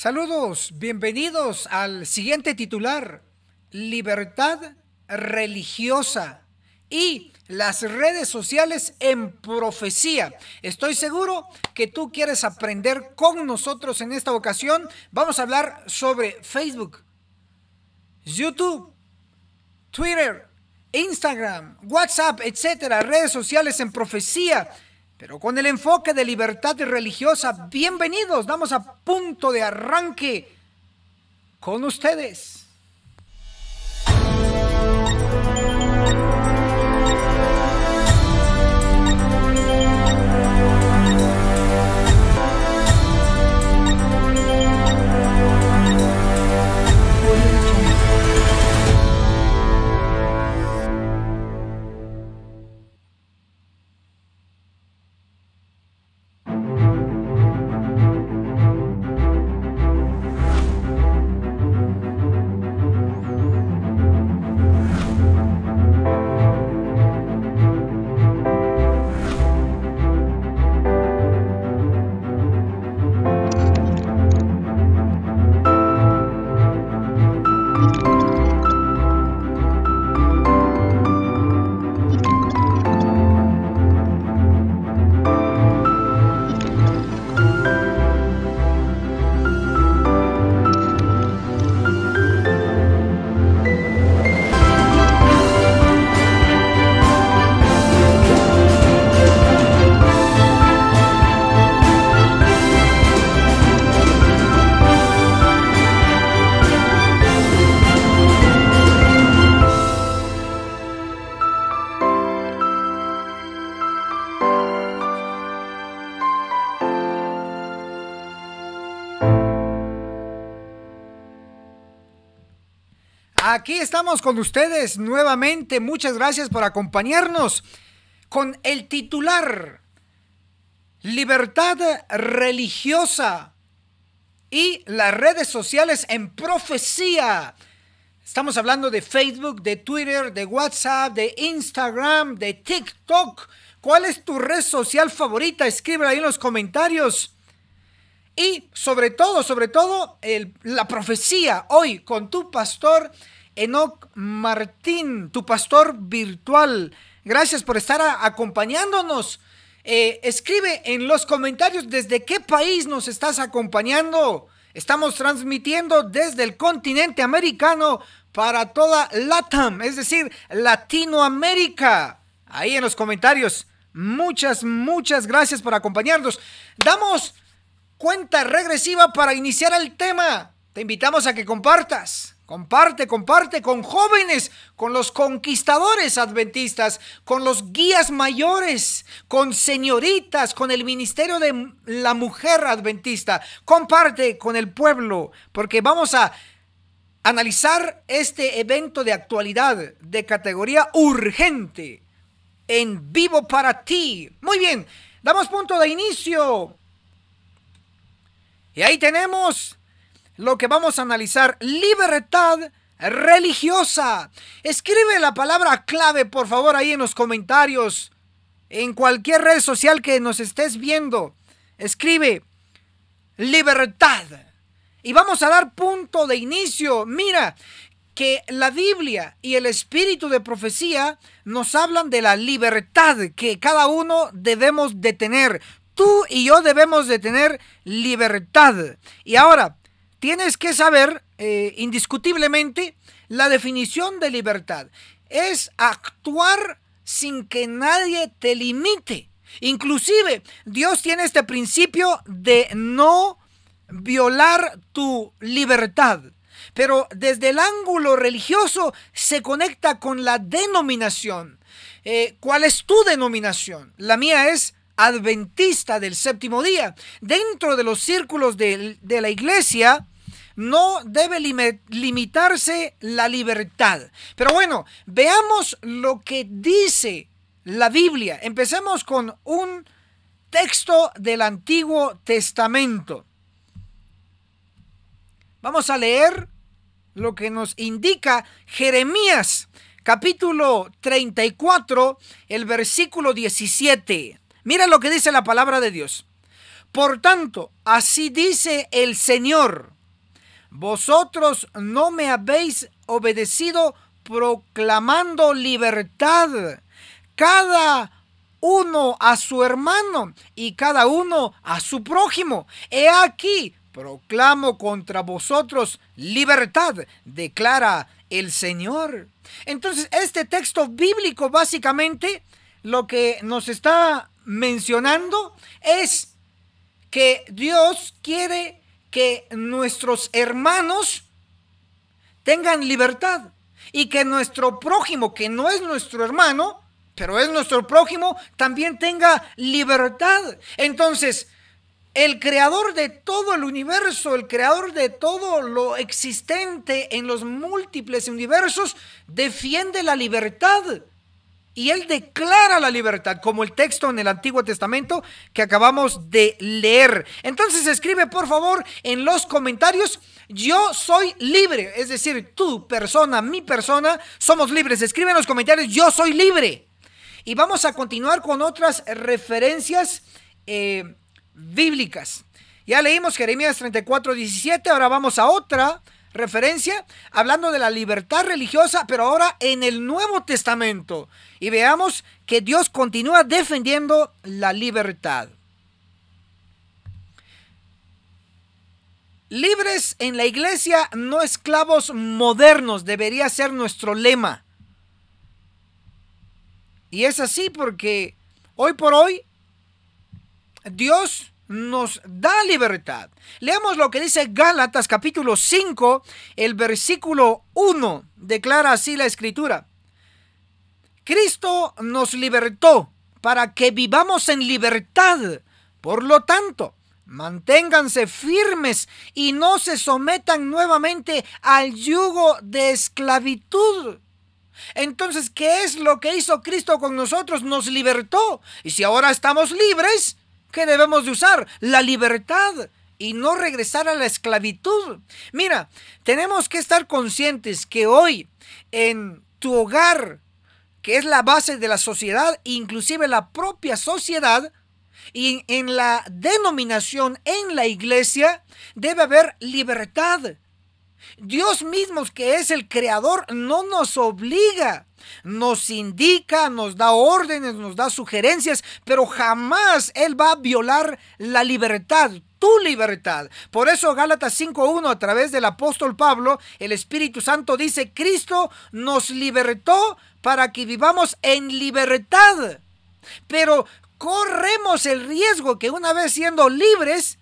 Saludos, bienvenidos al siguiente titular, libertad religiosa y las redes sociales en profecía. Estoy seguro que tú quieres aprender con nosotros en esta ocasión. Vamos a hablar sobre Facebook, YouTube, Twitter, Instagram, WhatsApp, etcétera, redes sociales en profecía pero con el enfoque de libertad religiosa, bienvenidos, damos a punto de arranque con ustedes. aquí estamos con ustedes nuevamente. Muchas gracias por acompañarnos con el titular Libertad religiosa y las redes sociales en profecía. Estamos hablando de Facebook, de Twitter, de WhatsApp, de Instagram, de TikTok. ¿Cuál es tu red social favorita? Escribe ahí en los comentarios. Y sobre todo, sobre todo, el, la profecía hoy con tu pastor Enoc Martín, tu pastor virtual. Gracias por estar acompañándonos. Eh, escribe en los comentarios desde qué país nos estás acompañando. Estamos transmitiendo desde el continente americano para toda LATAM, es decir, Latinoamérica. Ahí en los comentarios. Muchas, muchas gracias por acompañarnos. Damos cuenta regresiva para iniciar el tema. Te invitamos a que compartas. Comparte, comparte con jóvenes, con los conquistadores adventistas, con los guías mayores, con señoritas, con el Ministerio de la Mujer Adventista. Comparte con el pueblo, porque vamos a analizar este evento de actualidad de categoría urgente en vivo para ti. Muy bien, damos punto de inicio. Y ahí tenemos lo que vamos a analizar, libertad religiosa. Escribe la palabra clave, por favor, ahí en los comentarios, en cualquier red social que nos estés viendo. Escribe libertad. Y vamos a dar punto de inicio. Mira, que la Biblia y el espíritu de profecía nos hablan de la libertad que cada uno debemos de tener. Tú y yo debemos de tener libertad. Y ahora, tienes que saber eh, indiscutiblemente la definición de libertad. Es actuar sin que nadie te limite. Inclusive Dios tiene este principio de no violar tu libertad. Pero desde el ángulo religioso se conecta con la denominación. Eh, ¿Cuál es tu denominación? La mía es adventista del séptimo día. Dentro de los círculos de la iglesia, no debe limitarse la libertad. Pero bueno, veamos lo que dice la Biblia. Empecemos con un texto del Antiguo Testamento. Vamos a leer lo que nos indica Jeremías capítulo 34, el versículo 17. Mira lo que dice la palabra de Dios. Por tanto, así dice el Señor, vosotros no me habéis obedecido proclamando libertad, cada uno a su hermano y cada uno a su prójimo. He aquí, proclamo contra vosotros libertad, declara el Señor. Entonces, este texto bíblico básicamente lo que nos está mencionando es que Dios quiere que nuestros hermanos tengan libertad y que nuestro prójimo, que no es nuestro hermano, pero es nuestro prójimo, también tenga libertad. Entonces, el creador de todo el universo, el creador de todo lo existente en los múltiples universos, defiende la libertad y él declara la libertad, como el texto en el Antiguo Testamento que acabamos de leer. Entonces escribe por favor en los comentarios, yo soy libre, es decir, tu persona, mi persona, somos libres. Escribe en los comentarios, yo soy libre. Y vamos a continuar con otras referencias eh, bíblicas. Ya leímos Jeremías 34, 17, ahora vamos a otra referencia hablando de la libertad religiosa, pero ahora en el Nuevo Testamento. Y veamos que Dios continúa defendiendo la libertad. Libres en la iglesia, no esclavos modernos, debería ser nuestro lema. Y es así porque hoy por hoy Dios nos da libertad. Leamos lo que dice Gálatas capítulo 5, el versículo 1. Declara así la escritura. Cristo nos libertó para que vivamos en libertad. Por lo tanto, manténganse firmes y no se sometan nuevamente al yugo de esclavitud. Entonces, ¿qué es lo que hizo Cristo con nosotros? Nos libertó. Y si ahora estamos libres, que debemos de usar la libertad y no regresar a la esclavitud. Mira, tenemos que estar conscientes que hoy en tu hogar, que es la base de la sociedad, inclusive la propia sociedad, y en la denominación, en la iglesia, debe haber libertad Dios mismo, que es el creador, no nos obliga, nos indica, nos da órdenes, nos da sugerencias, pero jamás Él va a violar la libertad, tu libertad. Por eso Gálatas 5.1 a través del apóstol Pablo, el Espíritu Santo dice, Cristo nos libertó para que vivamos en libertad. Pero corremos el riesgo que una vez siendo libres,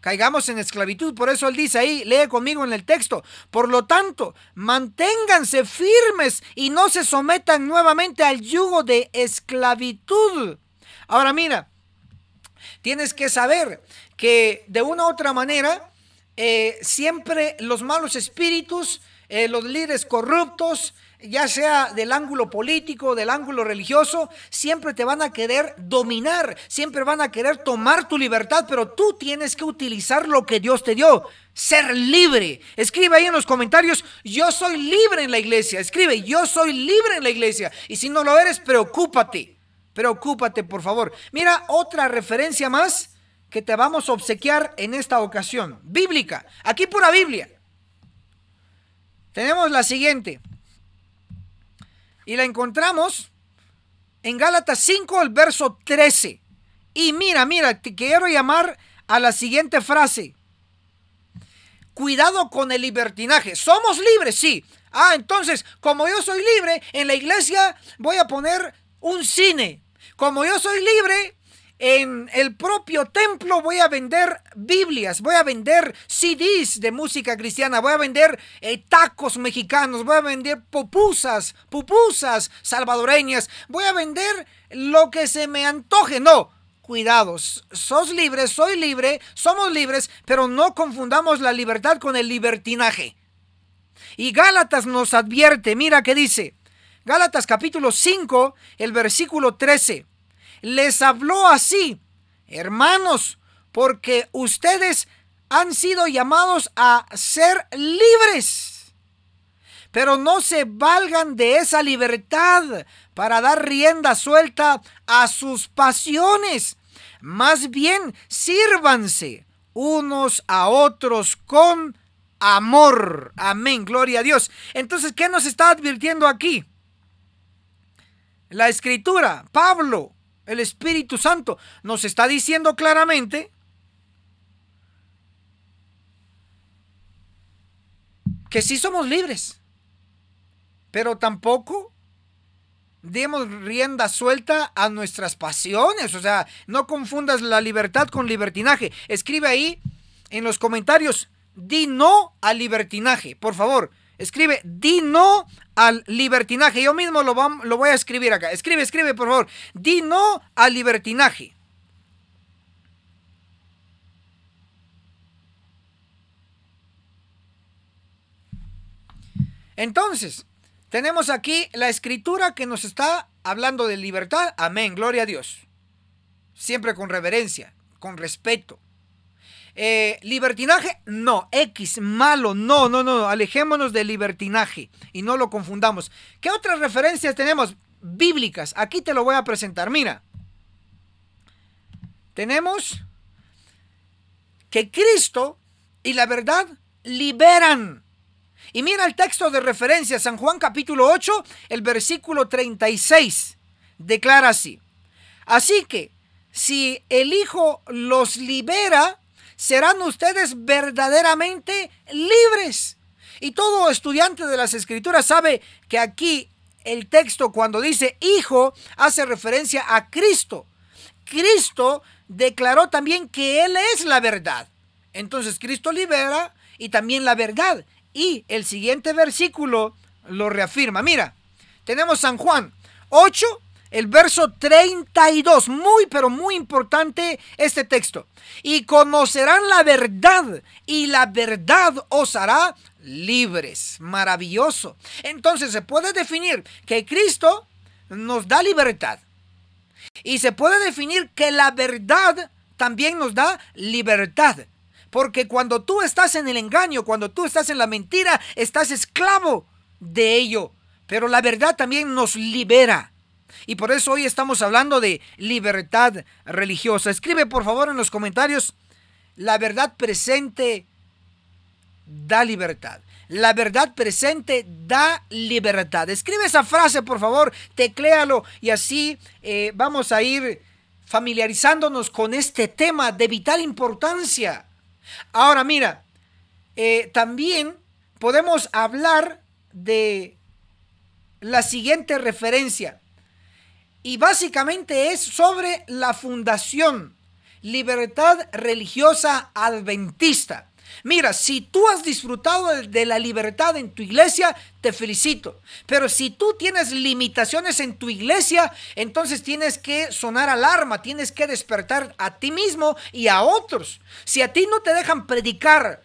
caigamos en esclavitud. Por eso él dice ahí, lee conmigo en el texto. Por lo tanto, manténganse firmes y no se sometan nuevamente al yugo de esclavitud. Ahora mira, tienes que saber que de una u otra manera, eh, siempre los malos espíritus, eh, los líderes corruptos, ya sea del ángulo político, del ángulo religioso, siempre te van a querer dominar, siempre van a querer tomar tu libertad, pero tú tienes que utilizar lo que Dios te dio, ser libre. Escribe ahí en los comentarios, yo soy libre en la iglesia, escribe, yo soy libre en la iglesia, y si no lo eres, preocúpate, preocúpate por favor. Mira otra referencia más que te vamos a obsequiar en esta ocasión, bíblica, aquí pura Biblia. Tenemos la siguiente. Y la encontramos en Gálatas 5, el verso 13. Y mira, mira, te quiero llamar a la siguiente frase. Cuidado con el libertinaje. Somos libres, sí. Ah, entonces, como yo soy libre, en la iglesia voy a poner un cine. Como yo soy libre, en el propio templo voy a vender Biblias, voy a vender CDs de música cristiana, voy a vender eh, tacos mexicanos, voy a vender pupusas, pupusas salvadoreñas, voy a vender lo que se me antoje, no. Cuidados, sos libre, soy libre, somos libres, pero no confundamos la libertad con el libertinaje. Y Gálatas nos advierte, mira que dice, Gálatas capítulo 5, el versículo 13 les habló así, hermanos, porque ustedes han sido llamados a ser libres. Pero no se valgan de esa libertad para dar rienda suelta a sus pasiones. Más bien, sírvanse unos a otros con amor. Amén, gloria a Dios. Entonces, ¿qué nos está advirtiendo aquí? La escritura, Pablo, el Espíritu Santo nos está diciendo claramente que sí somos libres, pero tampoco demos rienda suelta a nuestras pasiones. O sea, no confundas la libertad con libertinaje. Escribe ahí en los comentarios, di no al libertinaje, por favor. Escribe, di no al libertinaje. Yo mismo lo, voy a escribir acá. Escribe, escribe, por favor. Di no al libertinaje. Entonces, tenemos aquí la escritura que nos está hablando de libertad. Amén, gloria a Dios. Siempre con reverencia, con respeto. Eh, libertinaje, no. X, malo, no, no, no. Alejémonos del libertinaje y no lo confundamos. ¿Qué otras referencias tenemos bíblicas? Aquí te lo voy a presentar. Mira, tenemos que Cristo y la verdad liberan. Y mira el texto de referencia, San Juan capítulo 8, el versículo 36. Declara así. Así que si el Hijo los libera, serán ustedes verdaderamente libres. Y todo estudiante de las escrituras sabe que aquí el texto cuando dice hijo hace referencia a Cristo. Cristo declaró también que Él es la verdad. Entonces Cristo libera y también la verdad. Y el siguiente versículo lo reafirma. Mira, tenemos San Juan 8, el verso 32. Muy, pero muy importante este texto. Y conocerán la verdad y la verdad os hará libres. Maravilloso. Entonces se puede definir que Cristo nos da libertad. Y se puede definir que la verdad también nos da libertad. Porque cuando tú estás en el engaño, cuando tú estás en la mentira, estás esclavo de ello. Pero la verdad también nos libera y por eso hoy estamos hablando de libertad religiosa. Escribe por favor en los comentarios, la verdad presente da libertad. La verdad presente da libertad. Escribe esa frase, por favor, tecléalo y así eh, vamos a ir familiarizándonos con este tema de vital importancia. Ahora mira, eh, también podemos hablar de la siguiente referencia y básicamente es sobre la Fundación Libertad Religiosa Adventista. Mira, si tú has disfrutado de la libertad en tu iglesia, te felicito. Pero si tú tienes limitaciones en tu iglesia, entonces tienes que sonar alarma, tienes que despertar a ti mismo y a otros. Si a ti no te dejan predicar,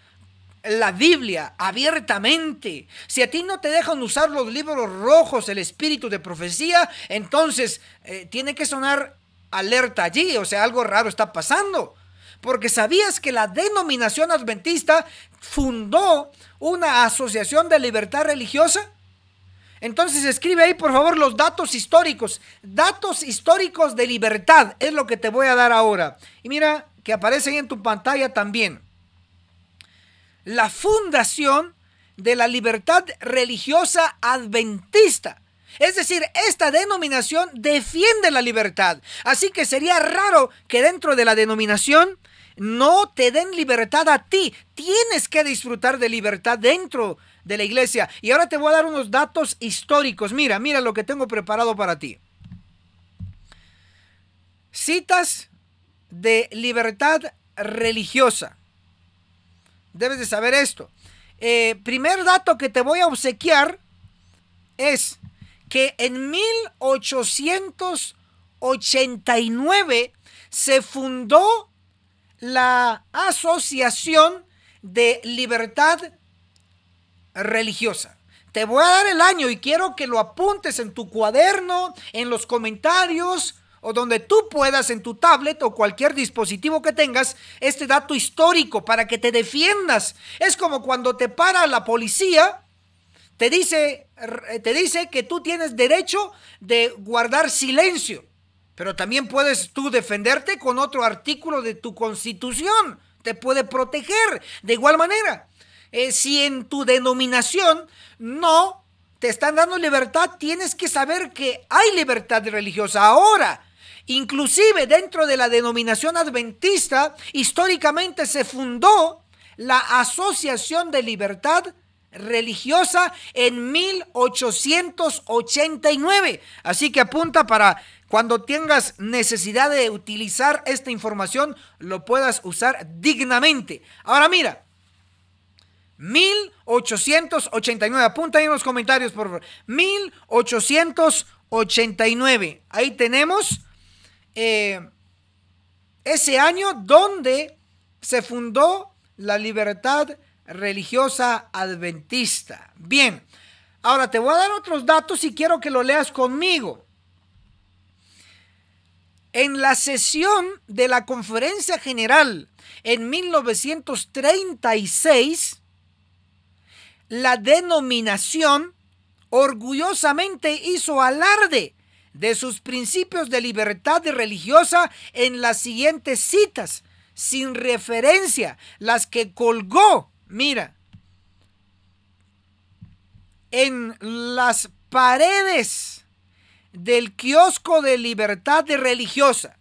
la Biblia abiertamente. Si a ti no te dejan usar los libros rojos, el espíritu de profecía, entonces eh, tiene que sonar alerta allí, o sea, algo raro está pasando. Porque sabías que la denominación adventista fundó una asociación de libertad religiosa. Entonces escribe ahí, por favor, los datos históricos. Datos históricos de libertad es lo que te voy a dar ahora. Y mira que ahí en tu pantalla también la fundación de la libertad religiosa adventista. Es decir, esta denominación defiende la libertad. Así que sería raro que dentro de la denominación no te den libertad a ti. Tienes que disfrutar de libertad dentro de la iglesia. Y ahora te voy a dar unos datos históricos. Mira, mira lo que tengo preparado para ti. Citas de libertad religiosa debes de saber esto. Eh, primer dato que te voy a obsequiar es que en 1889 se fundó la Asociación de Libertad Religiosa. Te voy a dar el año y quiero que lo apuntes en tu cuaderno, en los comentarios, o donde tú puedas en tu tablet o cualquier dispositivo que tengas este dato histórico para que te defiendas. Es como cuando te para la policía, te dice, eh, te dice que tú tienes derecho de guardar silencio, pero también puedes tú defenderte con otro artículo de tu constitución, te puede proteger de igual manera. Eh, si en tu denominación no te están dando libertad, tienes que saber que hay libertad religiosa. Ahora, Inclusive dentro de la denominación adventista, históricamente se fundó la Asociación de Libertad Religiosa en 1889. Así que apunta para cuando tengas necesidad de utilizar esta información, lo puedas usar dignamente. Ahora mira, 1889, apunta ahí en los comentarios por favor, 1889. Ahí tenemos eh, ese año donde se fundó la libertad religiosa adventista. Bien, ahora te voy a dar otros datos y quiero que lo leas conmigo. En la sesión de la Conferencia General en 1936, la denominación orgullosamente hizo alarde de sus principios de libertad religiosa en las siguientes citas, sin referencia, las que colgó, mira, en las paredes del kiosco de libertad religiosa.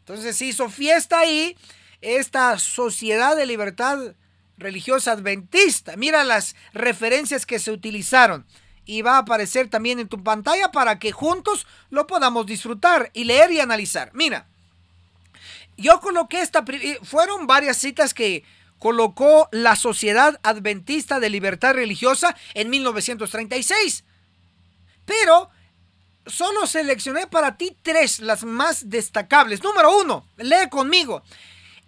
Entonces se hizo fiesta ahí esta sociedad de libertad religiosa adventista. Mira las referencias que se utilizaron y va a aparecer también en tu pantalla para que juntos lo podamos disfrutar y leer y analizar. Mira, yo coloqué esta, eh, fueron varias citas que colocó la Sociedad Adventista de Libertad Religiosa en 1936, pero solo seleccioné para ti tres, las más destacables. Número uno, lee conmigo.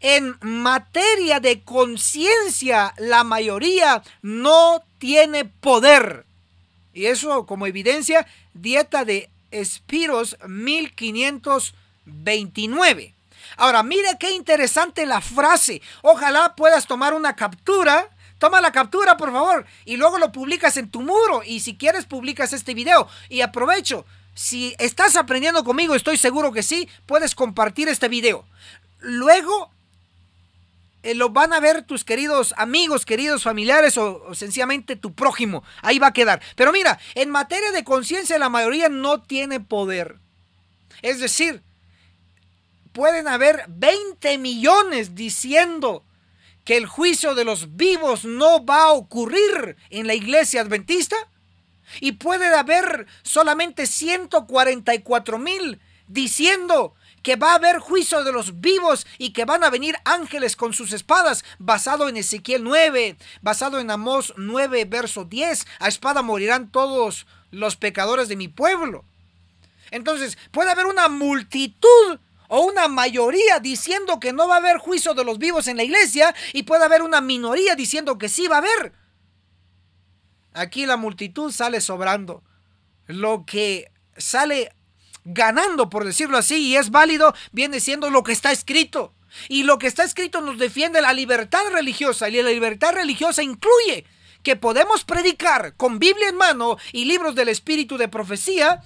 En materia de conciencia, la mayoría no tiene poder. Y eso como evidencia, dieta de Espiros 1529. Ahora, mira qué interesante la frase. Ojalá puedas tomar una captura. Toma la captura, por favor, y luego lo publicas en tu muro. Y si quieres, publicas este video. Y aprovecho, si estás aprendiendo conmigo, estoy seguro que sí, puedes compartir este video. Luego eh, lo van a ver tus queridos amigos, queridos familiares o, sencillamente tu prójimo. Ahí va a quedar. Pero mira, en materia de conciencia la mayoría no tiene poder. Es decir, pueden haber 20 millones diciendo que el juicio de los vivos no va a ocurrir en la iglesia adventista. Y puede haber solamente 144 mil diciendo que va a haber juicio de los vivos y que van a venir ángeles con sus espadas, basado en Ezequiel 9, basado en Amós 9, verso 10, a espada morirán todos los pecadores de mi pueblo. Entonces, puede haber una multitud o una mayoría diciendo que no va a haber juicio de los vivos en la iglesia y puede haber una minoría diciendo que sí va a haber. Aquí la multitud sale sobrando. Lo que sale ganando, por decirlo así, y es válido, viene siendo lo que está escrito. Y lo que está escrito nos defiende la libertad religiosa, y la libertad religiosa incluye que podemos predicar con Biblia en mano y libros del espíritu de profecía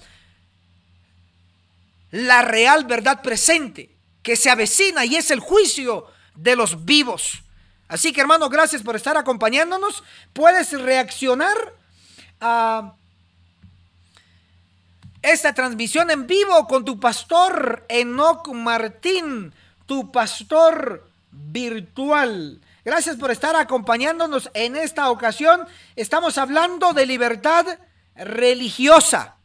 la real verdad presente que se avecina y es el juicio de los vivos. Así que hermano, gracias por estar acompañándonos. Puedes reaccionar a esta transmisión en vivo con tu pastor Enoc Martín, tu pastor virtual. Gracias por estar acompañándonos en esta ocasión. Estamos hablando de libertad religiosa.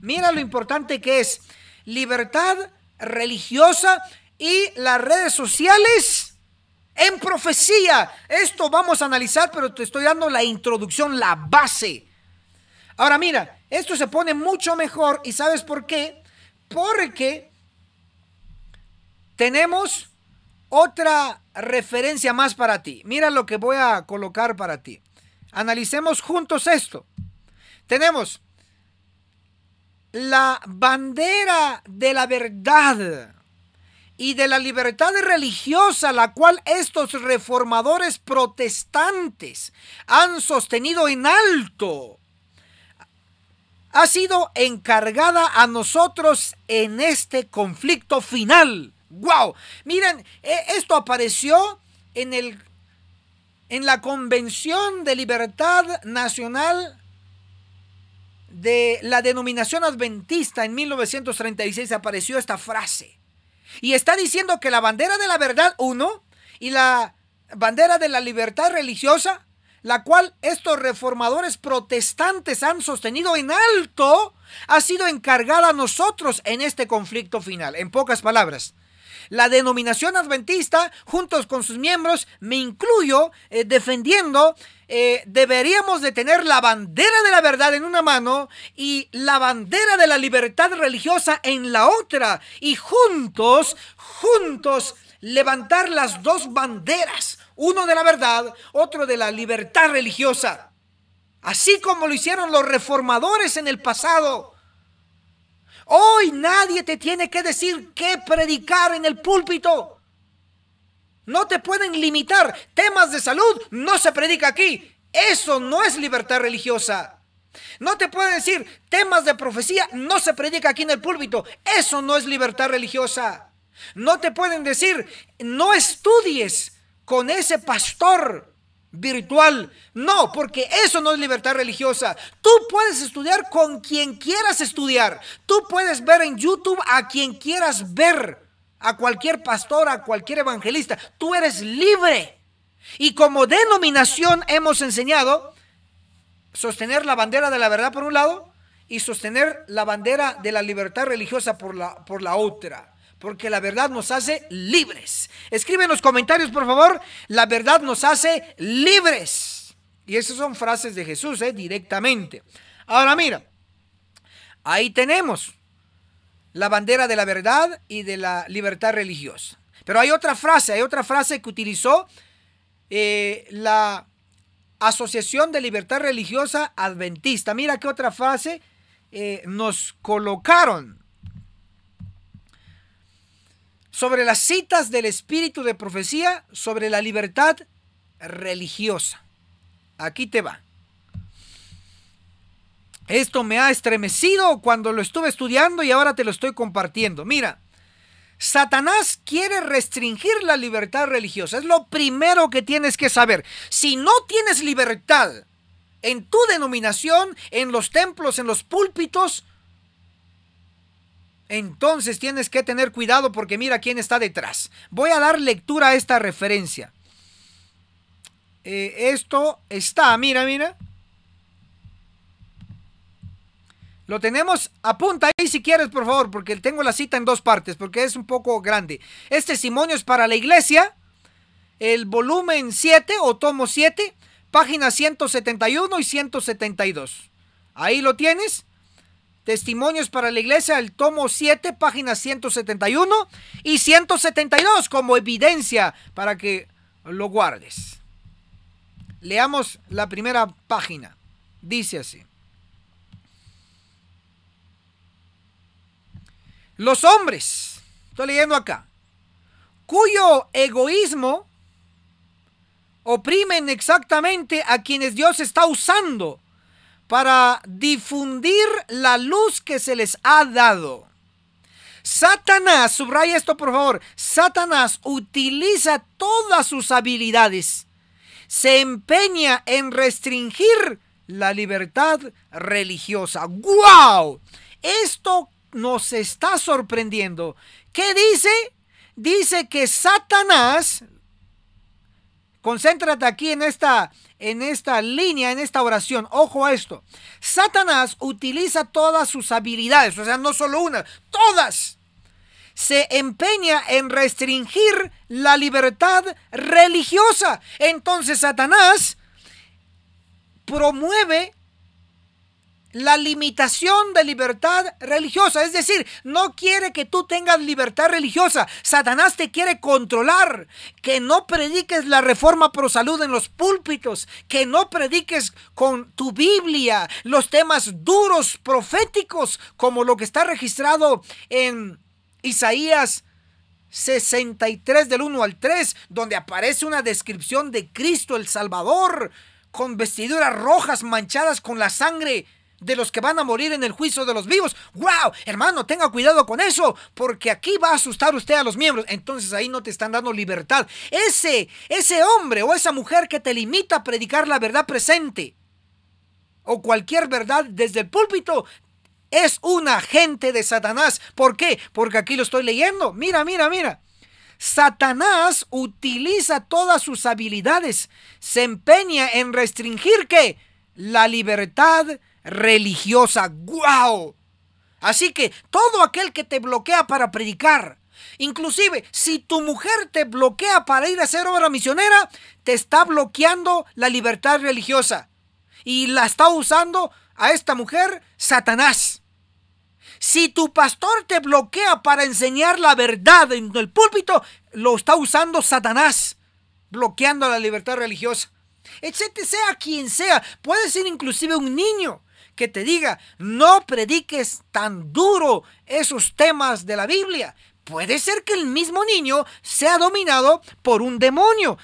Mira lo importante que es libertad religiosa y las redes sociales en profecía. Esto vamos a analizar, pero te estoy dando la introducción, la base. Ahora mira, esto se pone mucho mejor y ¿sabes por qué? Porque tenemos otra referencia más para ti. Mira lo que voy a colocar para ti. Analicemos juntos esto. Tenemos la bandera de la verdad y de la libertad religiosa, la cual estos reformadores protestantes han sostenido en alto ha sido encargada a nosotros en este conflicto final. ¡Wow! Miren, e, esto apareció en, en la Convención de Libertad Nacional de la denominación adventista en 1936 apareció esta frase. Y está diciendo que la bandera de la verdad, uno, y la bandera de la libertad religiosa la cual estos reformadores protestantes han sostenido en alto, ha sido encargada a nosotros en este conflicto final. En pocas palabras, la denominación adventista, juntos con sus miembros, me incluyo, eh, defendiendo, eh, deberíamos de tener la bandera de la verdad en una mano y la bandera de la libertad religiosa en la otra. Y juntos, juntos, levantar las dos banderas uno de la verdad, otro de la libertad religiosa. Así como lo hicieron los reformadores en el pasado. Hoy nadie te tiene que decir qué predicar en el púlpito. No te pueden limitar. Temas de salud no se predica aquí. Eso no es libertad religiosa. No te pueden decir temas de profecía no se predica aquí en el púlpito. Eso no es libertad religiosa. No te pueden decir no estudies con ese pastor virtual. No, porque eso no es libertad religiosa. Tú puedes estudiar con quien quieras estudiar. Tú puedes ver en YouTube a quien quieras ver, a cualquier pastor, a cualquier evangelista. Tú eres libre. Y como denominación hemos enseñado sostener la bandera de la verdad por un lado y sostener la bandera de la libertad religiosa por la, por la otra porque la verdad nos hace libres. Escribe en los comentarios, por favor, la verdad nos hace libres. Y esas son frases de Jesús, ¿eh? directamente. Ahora mira, ahí tenemos la bandera de la verdad y de la libertad religiosa. Pero hay otra frase, hay otra frase que utilizó eh, la Asociación de Libertad Religiosa Adventista. Mira qué otra frase eh, nos colocaron sobre las citas del espíritu de profecía, sobre la libertad religiosa. Aquí te va. Esto me ha estremecido cuando lo estuve estudiando y ahora te lo estoy compartiendo. Mira, Satanás quiere restringir la libertad religiosa. Es lo primero que tienes que saber. Si no tienes libertad en tu denominación, en los templos, en los púlpitos, entonces tienes que tener cuidado porque mira quién está detrás. Voy a dar lectura a esta referencia. Eh, esto está, mira, mira. Lo tenemos, apunta ahí si quieres, por favor, porque tengo la cita en dos partes, porque es un poco grande. Este testimonio es para la iglesia, el volumen 7 o tomo 7, páginas 171 y 172. Ahí lo tienes. Testimonios para la Iglesia, el tomo 7, páginas 171 y 172 como evidencia para que lo guardes. Leamos la primera página. Dice así. Los hombres, estoy leyendo acá, cuyo egoísmo oprimen exactamente a quienes Dios está usando para difundir la luz que se les ha dado. Satanás, subraya esto por favor, Satanás utiliza todas sus habilidades, se empeña en restringir la libertad religiosa. ¡Wow! Esto nos está sorprendiendo. ¿Qué dice? Dice que Satanás, Concéntrate aquí en esta, en esta línea, en esta oración. Ojo a esto. Satanás utiliza todas sus habilidades, o sea, no solo una, todas. Se empeña en restringir la libertad religiosa. Entonces Satanás promueve la limitación de libertad religiosa. Es decir, no quiere que tú tengas libertad religiosa. Satanás te quiere controlar. Que no prediques la reforma pro salud en los púlpitos. Que no prediques con tu Biblia los temas duros, proféticos, como lo que está registrado en Isaías 63 del 1 al 3, donde aparece una descripción de Cristo el Salvador con vestiduras rojas manchadas con la sangre de los que van a morir en el juicio de los vivos. ¡Wow! Hermano, tenga cuidado con eso, porque aquí va a asustar usted a los miembros. Entonces ahí no te están dando libertad. Ese, ese hombre o esa mujer que te limita a predicar la verdad presente o cualquier verdad desde el púlpito, es un agente de Satanás. ¿Por qué? Porque aquí lo estoy leyendo. Mira, mira, mira. Satanás utiliza todas sus habilidades, se empeña en restringir que la libertad religiosa. ¡Guau! ¡Wow! Así que todo aquel que te bloquea para predicar, inclusive si tu mujer te bloquea para ir a hacer obra misionera, te está bloqueando la libertad religiosa. Y la está usando a esta mujer Satanás. Si tu pastor te bloquea para enseñar la verdad en el púlpito, lo está usando Satanás, bloqueando la libertad religiosa. Etcétera, sea quien sea, puede ser inclusive un niño que te diga, no prediques tan duro esos temas de la Biblia. Puede ser que el mismo niño sea dominado por un demonio.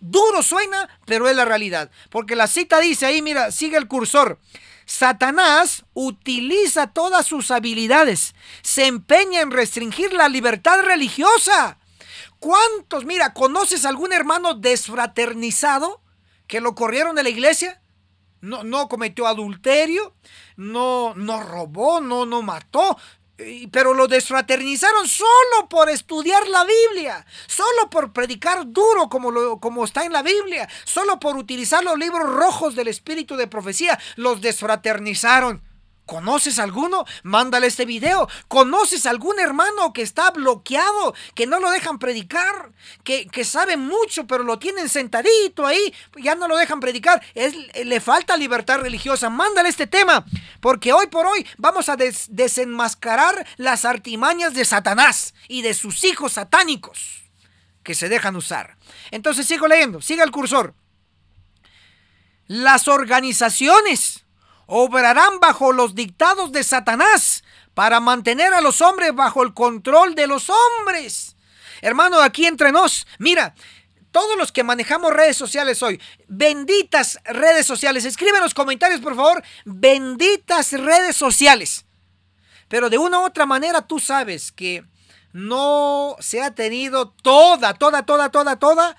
Duro suena, pero es la realidad. Porque la cita dice ahí, mira, sigue el cursor. Satanás utiliza todas sus habilidades. Se empeña en restringir la libertad religiosa. ¿Cuántos, mira, conoces algún hermano desfraternizado que lo corrieron de la iglesia? no, no cometió adulterio, no, no robó, no, no mató, pero lo desfraternizaron solo por estudiar la Biblia, solo por predicar duro como, lo, como está en la Biblia, solo por utilizar los libros rojos del espíritu de profecía, los desfraternizaron. ¿Conoces alguno? Mándale este video. ¿Conoces algún hermano que está bloqueado, que no lo dejan predicar, que, sabe mucho, pero lo tienen sentadito ahí, ya no lo dejan predicar? Es, le falta libertad religiosa. Mándale este tema, porque hoy por hoy vamos a desenmascarar las artimañas de Satanás y de sus hijos satánicos que se dejan usar. Entonces sigo leyendo, siga el cursor. Las organizaciones obrarán bajo los dictados de Satanás para mantener a los hombres bajo el control de los hombres. Hermano, aquí entre nos, mira, todos los que manejamos redes sociales hoy, benditas redes sociales, escribe los comentarios por favor, benditas redes sociales. Pero de una u otra manera tú sabes que no se ha tenido toda, toda, toda, toda, toda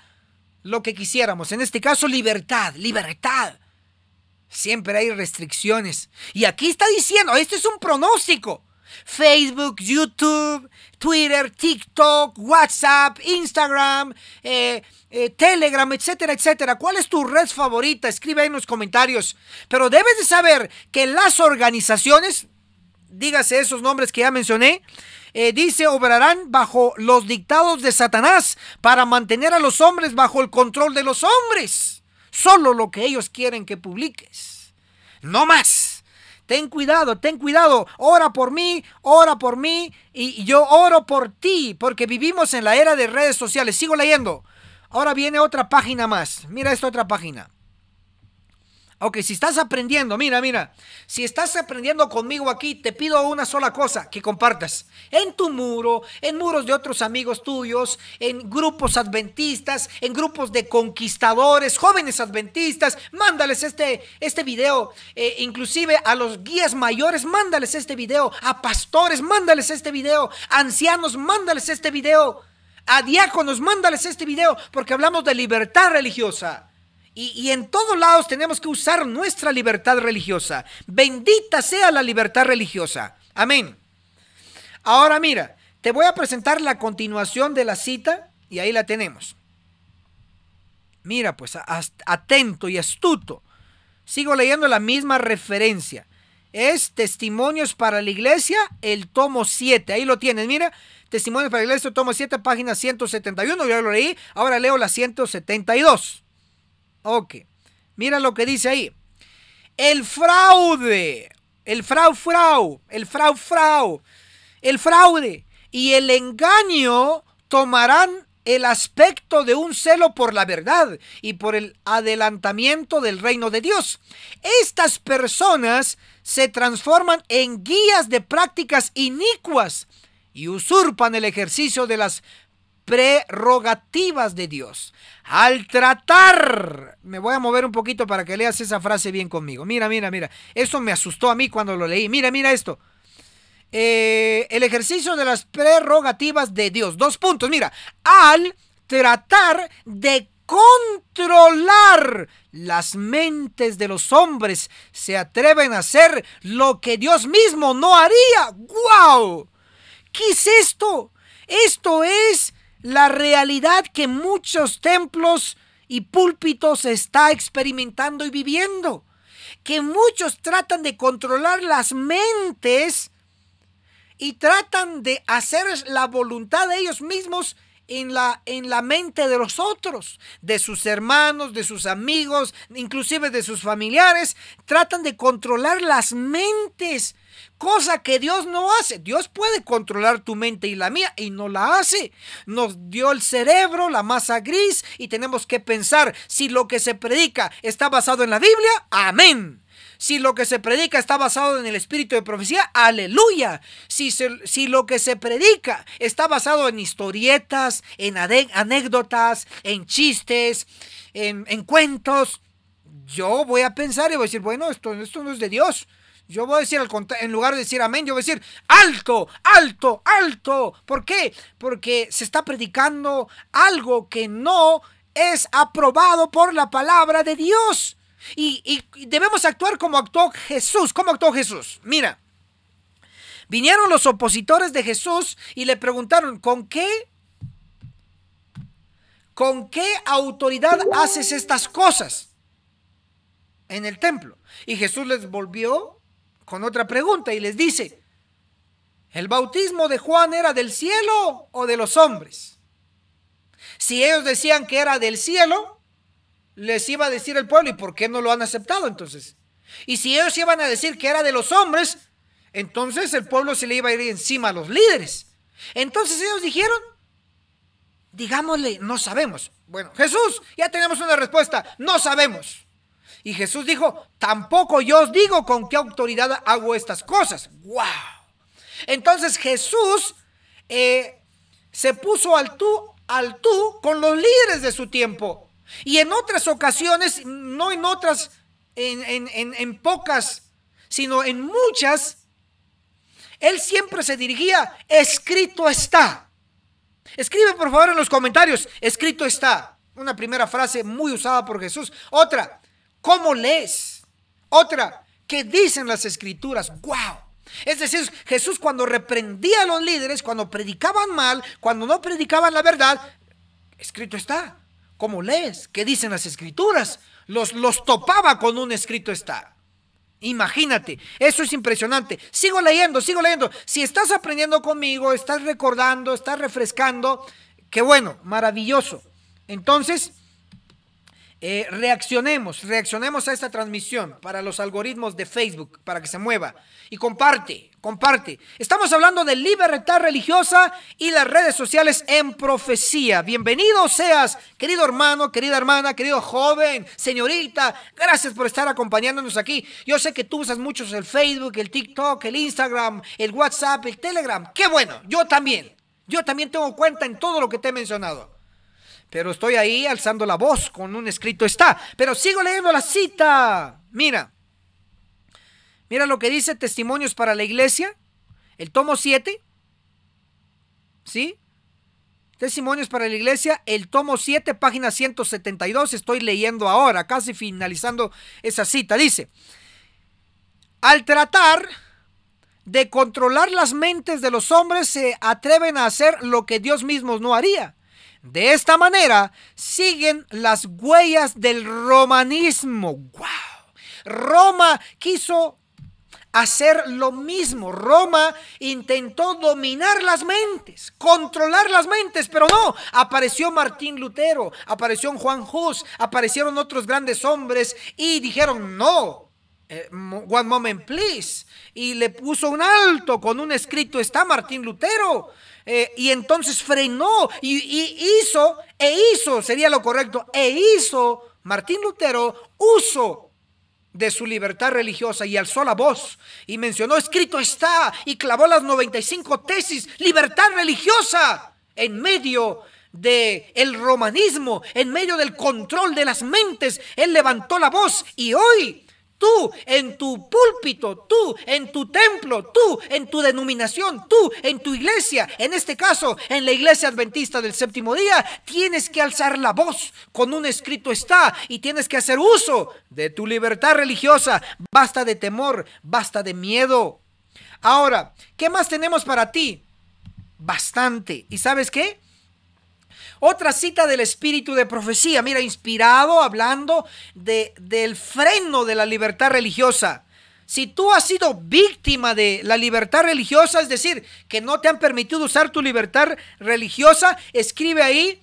lo que quisiéramos. En este caso, libertad, libertad. Siempre hay restricciones. Y aquí está diciendo, este es un pronóstico. Facebook, YouTube, Twitter, TikTok, WhatsApp, Instagram, eh, eh, Telegram, etcétera, etcétera. ¿Cuál es tu red favorita? Escribe en los comentarios. Pero debes de saber que las organizaciones, dígase esos nombres que ya mencioné, eh, dice, obrarán bajo los dictados de Satanás para mantener a los hombres bajo el control de los hombres solo lo que ellos quieren que publiques. No más. Ten cuidado, ten cuidado. Ora por mí, ora por mí y yo oro por ti, porque vivimos en la era de redes sociales. Sigo leyendo. Ahora viene otra página más. Mira esta otra página. Ok, si estás aprendiendo, mira, mira, si estás aprendiendo conmigo aquí, te pido una sola cosa, que compartas en tu muro, en muros de otros amigos tuyos, en grupos adventistas, en grupos de conquistadores, jóvenes adventistas, mándales este, este video, eh, inclusive a los guías mayores, mándales este video, a pastores, mándales este video, a ancianos, mándales este video, a diáconos, mándales este video, porque hablamos de libertad religiosa. Y, en todos lados tenemos que usar nuestra libertad religiosa. Bendita sea la libertad religiosa. Amén. Ahora mira, te voy a presentar la continuación de la cita y ahí la tenemos. Mira, pues atento y astuto. Sigo leyendo la misma referencia. Es Testimonios para la Iglesia, el tomo 7. Ahí lo tienes, mira. Testimonios para la Iglesia, el tomo 7, página 171. Yo lo leí. Ahora leo la 172. Ok, mira lo que dice ahí. El fraude, el frau frau, el frau frau, el fraude y el engaño tomarán el aspecto de un celo por la verdad y por el adelantamiento del reino de Dios. Estas personas se transforman en guías de prácticas inicuas y usurpan el ejercicio de las prerrogativas de Dios. Al tratar, me voy a mover un poquito para que leas esa frase bien conmigo. Mira, mira, mira. Eso me asustó a mí cuando lo leí. Mira, mira esto. Eh, el ejercicio de las prerrogativas de Dios. Dos puntos, mira. Al tratar de controlar las mentes de los hombres, se atreven a hacer lo que Dios mismo no haría. ¡Guau! ¿Qué es esto? Esto es la realidad que muchos templos y púlpitos está experimentando y viviendo, que muchos tratan de controlar las mentes y tratan de hacer la voluntad de ellos mismos en la, en la mente de los otros, de sus hermanos, de sus amigos, inclusive de sus familiares. Tratan de controlar las mentes, cosa que Dios no hace. Dios puede controlar tu mente y la mía y no la hace. Nos dio el cerebro, la masa gris y tenemos que pensar si lo que se predica está basado en la Biblia. Amén. Si lo que se predica está basado en el espíritu de profecía, aleluya. Si, si lo que se predica está basado en historietas, en anécdotas, en chistes, en, cuentos, yo voy a pensar y voy a decir, bueno, esto, esto no es de Dios. Yo voy a decir, en lugar de decir amén, yo voy a decir alto, alto, alto. ¿Por qué? Porque se está predicando algo que no es aprobado por la palabra de Dios. Y, debemos actuar como actuó Jesús. ¿Cómo actuó Jesús? Mira, vinieron los opositores de Jesús y le preguntaron, ¿con qué? ¿Con qué autoridad haces estas cosas en el templo? Y Jesús les volvió con otra pregunta y les dice, ¿el bautismo de Juan era del cielo o de los hombres? Si ellos decían que era del cielo, les iba a decir el pueblo y por qué no lo han aceptado entonces. Y si ellos iban a decir que era de los hombres, entonces el pueblo se le iba a ir encima a los líderes. Entonces ellos dijeron, digámosle, no sabemos. Bueno, Jesús, ya tenemos una respuesta, no sabemos. Y Jesús dijo, tampoco yo os digo con qué autoridad hago estas cosas. ¡Wow! Entonces Jesús eh, se puso al tú, al tú con los líderes de su tiempo. Y en otras ocasiones, no en otras, en, pocas, sino en muchas, él siempre se dirigía, escrito está. Escribe por favor en los comentarios, escrito está. Una primera frase muy usada por Jesús. Otra, ¿cómo lees? Otra, ¿qué dicen las escrituras? ¡Wow! Es decir, Jesús cuando reprendía a los líderes, cuando predicaban mal, cuando no predicaban la verdad, escrito está. ¿Cómo lees? ¿Qué dicen las escrituras? Los, los topaba con un escrito está. Imagínate, eso es impresionante. Sigo leyendo, sigo leyendo. Si estás aprendiendo conmigo, estás recordando, estás refrescando, qué bueno, maravilloso. Entonces, eh, reaccionemos, reaccionemos a esta transmisión para los algoritmos de Facebook, para que se mueva. Y comparte, comparte. Estamos hablando de libertad religiosa y las redes sociales en profecía. Bienvenido seas, querido hermano, querida hermana, querido joven, señorita. Gracias por estar acompañándonos aquí. Yo sé que tú usas muchos el Facebook, el TikTok, el Instagram, el WhatsApp, el Telegram. Qué bueno, yo también. Yo también tengo cuenta en todo lo que te he mencionado. Pero estoy ahí alzando la voz con un escrito está. Pero sigo leyendo la cita. Mira. Mira lo que dice Testimonios para la Iglesia, el tomo 7. ¿Sí? Testimonios para la Iglesia, el tomo 7, página 172. Estoy leyendo ahora, casi finalizando esa cita. Dice, al tratar de controlar las mentes de los hombres, se atreven a hacer lo que Dios mismo no haría de esta manera siguen las huellas del romanismo. ¡Wow! Roma quiso hacer lo mismo. Roma intentó dominar las mentes, controlar las mentes, pero no. Apareció Martín Lutero, apareció Juan Hus, aparecieron otros grandes hombres y dijeron, no, eh, one Moment Please, y le puso un alto con un escrito, está Martín Lutero, eh, y entonces frenó y, hizo, e hizo, sería lo correcto, e hizo Martín Lutero uso de su libertad religiosa y alzó la voz y mencionó, escrito está, y clavó las 95 tesis, libertad religiosa, en medio de el romanismo, en medio del control de las mentes, él levantó la voz y hoy Tú en tu púlpito, tú en tu templo, tú en tu denominación, tú en tu iglesia, en este caso en la iglesia adventista del séptimo día, tienes que alzar la voz con un escrito está y tienes que hacer uso de tu libertad religiosa. Basta de temor, basta de miedo. Ahora, ¿qué más tenemos para ti? Bastante. ¿Y sabes qué? Otra cita del espíritu de profecía, mira, inspirado hablando de, del freno de la libertad religiosa. Si tú has sido víctima de la libertad religiosa, es decir, que no te han permitido usar tu libertad religiosa, escribe ahí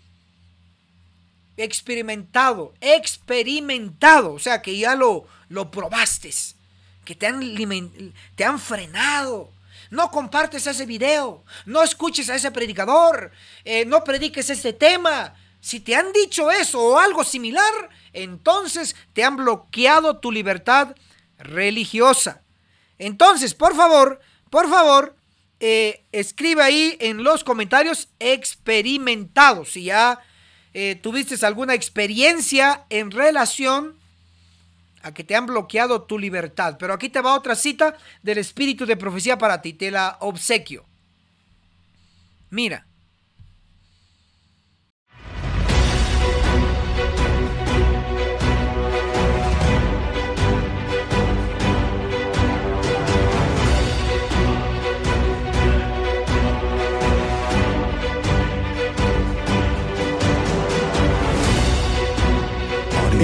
experimentado, experimentado, o sea que ya lo, lo probaste, que te te han frenado, no compartes ese video, no escuches a ese predicador, eh, no prediques este tema. Si te han dicho eso o algo similar, entonces te han bloqueado tu libertad religiosa. Entonces, por favor, por favor, eh, escribe ahí en los comentarios experimentados. Si ya eh, tuviste alguna experiencia en relación a que te han bloqueado tu libertad. Pero aquí te va otra cita del espíritu de profecía para ti, te la obsequio. Mira.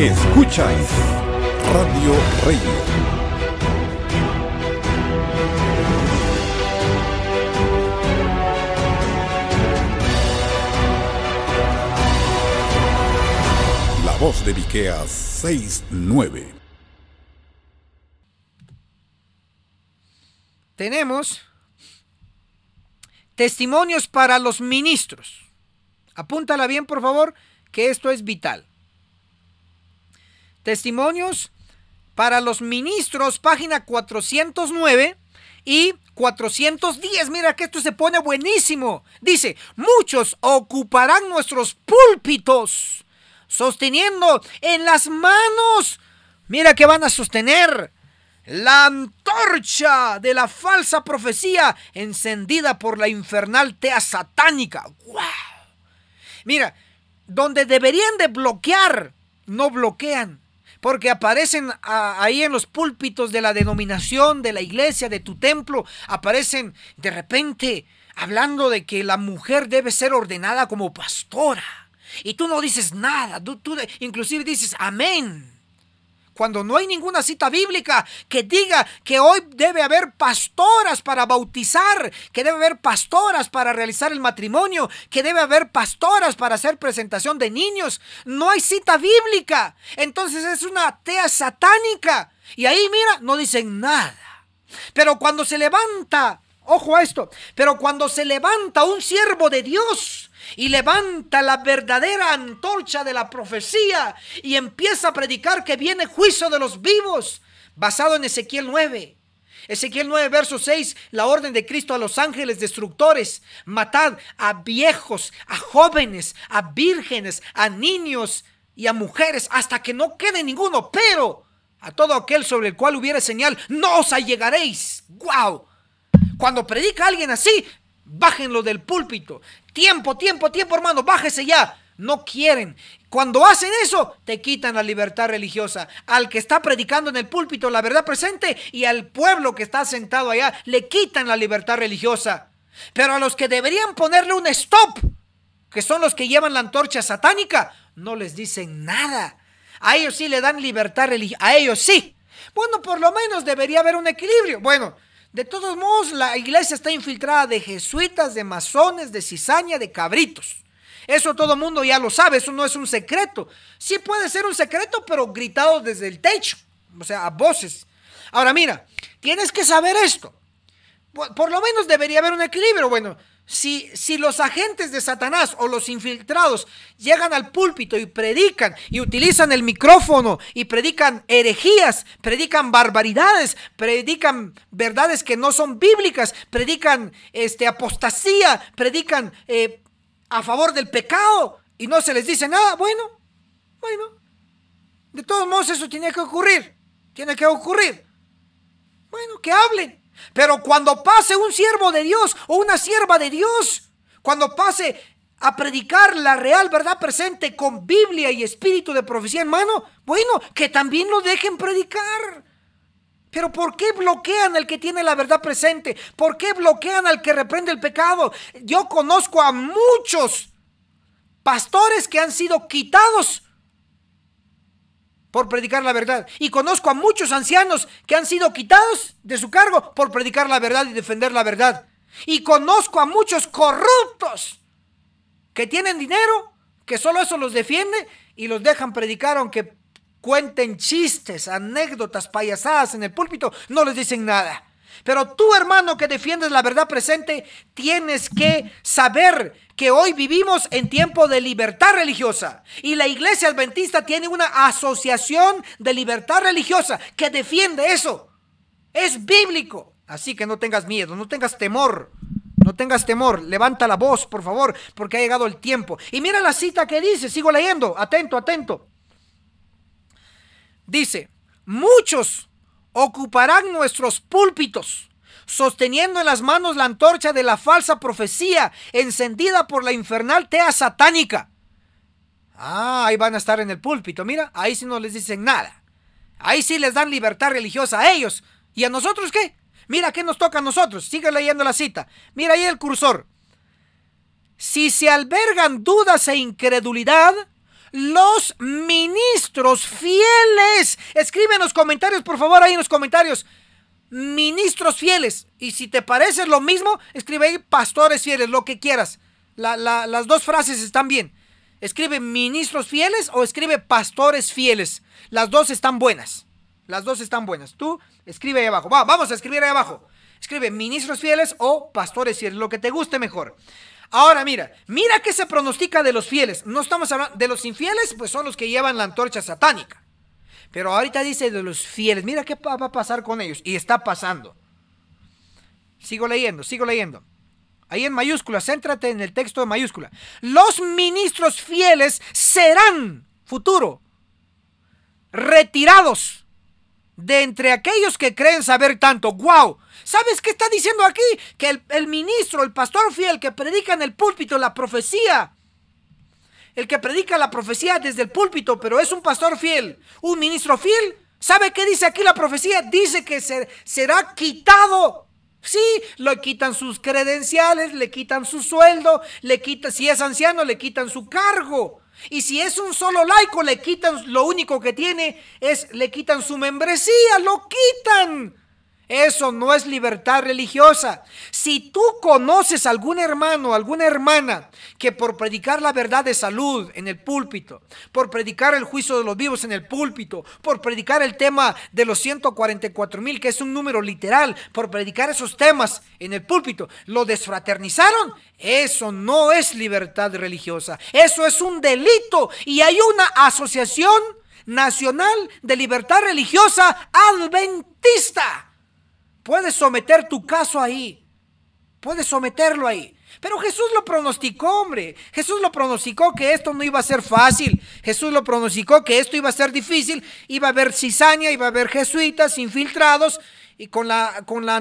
eso. Radio Rey. La voz de Viquea 69. Tenemos testimonios para los ministros. Apúntala bien, por favor, que esto es vital. Testimonios para los ministros, página 409 y 410. Mira que esto se pone buenísimo. Dice, muchos ocuparán nuestros púlpitos, sosteniendo en las manos, mira que van a sostener la antorcha de la falsa profecía encendida por la infernal tea satánica. ¡Wow! Mira, donde deberían de bloquear, no bloquean porque aparecen ahí en los púlpitos de la denominación, de la iglesia, de tu templo, aparecen de repente hablando de que la mujer debe ser ordenada como pastora. Y tú no dices nada, tú, tú inclusive dices amén cuando no hay ninguna cita bíblica que diga que hoy debe haber pastoras para bautizar, que debe haber pastoras para realizar el matrimonio, que debe haber pastoras para hacer presentación de niños. No hay cita bíblica. Entonces es una atea satánica. Y ahí, mira, no dicen nada. Pero cuando se levanta Ojo a esto. Pero cuando se levanta un siervo de Dios y levanta la verdadera antorcha de la profecía y empieza a predicar que viene juicio de los vivos, basado en Ezequiel 9. Ezequiel 9, verso 6, la orden de Cristo a los ángeles destructores, matad a viejos, a jóvenes, a vírgenes, a niños y a mujeres, hasta que no quede ninguno, pero a todo aquel sobre el cual hubiere señal, no os allegaréis. ¡Guau! ¡Wow! Cuando predica alguien así, bájenlo del púlpito. Tiempo, tiempo, tiempo, hermano, bájese ya. No quieren. Cuando hacen eso, te quitan la libertad religiosa. Al que está predicando en el púlpito la verdad presente y al pueblo que está sentado allá, le quitan la libertad religiosa. Pero a los que deberían ponerle un stop, que son los que llevan la antorcha satánica, no les dicen nada. A ellos sí le dan libertad religiosa. A ellos sí. Bueno, por lo menos debería haber un equilibrio. Bueno, de todos modos, la iglesia está infiltrada de jesuitas, de masones, de cizaña, de cabritos. Eso todo mundo ya lo sabe, eso no es un secreto. Sí puede ser un secreto, pero gritado desde el techo, o sea, a voces. Ahora mira, tienes que saber esto. Por, por lo menos debería haber un equilibrio. Bueno, si, los agentes de Satanás o los infiltrados llegan al púlpito y predican y utilizan el micrófono y predican herejías, predican barbaridades, predican verdades que no son bíblicas, predican este, apostasía, predican eh, a favor del pecado y no se les dice nada, bueno, bueno, de todos modos eso tiene que ocurrir, tiene que ocurrir. Bueno, que hablen, pero cuando pase un siervo de Dios o una sierva de Dios, cuando pase a predicar la real verdad presente con Biblia y espíritu de profecía en mano, bueno, que también lo dejen predicar. Pero ¿por qué bloquean al que tiene la verdad presente? ¿Por qué bloquean al que reprende el pecado? Yo conozco a muchos pastores que han sido quitados por predicar la verdad. Y conozco a muchos ancianos que han sido quitados de su cargo por predicar la verdad y defender la verdad. Y conozco a muchos corruptos que tienen dinero, que solo eso los defiende y los dejan predicar aunque cuenten chistes, anécdotas, payasadas en el púlpito, no les dicen nada. Pero tú, hermano, que defiendes la verdad presente, tienes que saber que hoy vivimos en tiempo de libertad religiosa y la iglesia adventista tiene una asociación de libertad religiosa que defiende eso. Es bíblico. Así que no tengas miedo, no tengas temor. No tengas temor, levanta la voz, por favor, porque ha llegado el tiempo. Y mira la cita que dice, sigo leyendo, atento, atento. Dice, muchos ocuparán nuestros púlpitos sosteniendo en las manos la antorcha de la falsa profecía encendida por la infernal tea satánica. Ah, ahí van a estar en el púlpito, mira, ahí sí no les dicen nada. Ahí sí les dan libertad religiosa a ellos. ¿Y a nosotros qué? Mira, ¿qué nos toca a nosotros? Sigue leyendo la cita. Mira ahí el cursor. Si se albergan dudas e incredulidad, los ministros fieles. Escriben los comentarios, por favor, ahí en los comentarios ministros fieles. Y si te parece lo mismo, escribe ahí pastores fieles, lo que quieras. las dos frases están bien. Escribe ministros fieles o escribe pastores fieles. Las dos están buenas. Las dos están buenas. Tú escribe ahí abajo. vamos a escribir ahí abajo. Escribe ministros fieles o pastores fieles, lo que te guste mejor. Ahora mira, mira qué se pronostica de los fieles. No estamos hablando de los infieles, pues son los que llevan la antorcha satánica. Pero ahorita dice de los fieles, mira qué va a pasar con ellos. Y está pasando. Sigo leyendo, sigo leyendo. Ahí en mayúscula, céntrate en el texto de mayúscula. Los ministros fieles serán, futuro, retirados de entre aquellos que creen saber tanto. ¡Wow! ¿Sabes qué está diciendo aquí? Que el ministro, el pastor fiel que predica en el púlpito la profecía, el que predica la profecía desde el púlpito, pero es un pastor fiel, un ministro fiel, ¿sabe qué dice aquí la profecía? Dice que será quitado. Sí, le quitan sus credenciales, le quitan su sueldo, le quitan, si es anciano, le quitan su cargo. Y si es un solo laico, le quitan, lo único que tiene es, le quitan su membresía, lo quitan. Eso no es libertad religiosa. Si tú conoces a algún hermano, alguna hermana, que por predicar la verdad de salud en el púlpito, por predicar el juicio de los vivos en el púlpito, por predicar el tema de los 144 mil, que es un número literal, por predicar esos temas en el púlpito, lo desfraternizaron, eso no es libertad religiosa. Eso es un delito y hay una asociación nacional de libertad religiosa adventista Puedes someter tu caso ahí. Puedes someterlo ahí. Pero Jesús lo pronosticó, hombre. Jesús lo pronosticó que esto no iba a ser fácil. Jesús lo pronosticó que esto iba a ser difícil. Iba a haber cizaña, iba a haber jesuitas infiltrados y con la, con la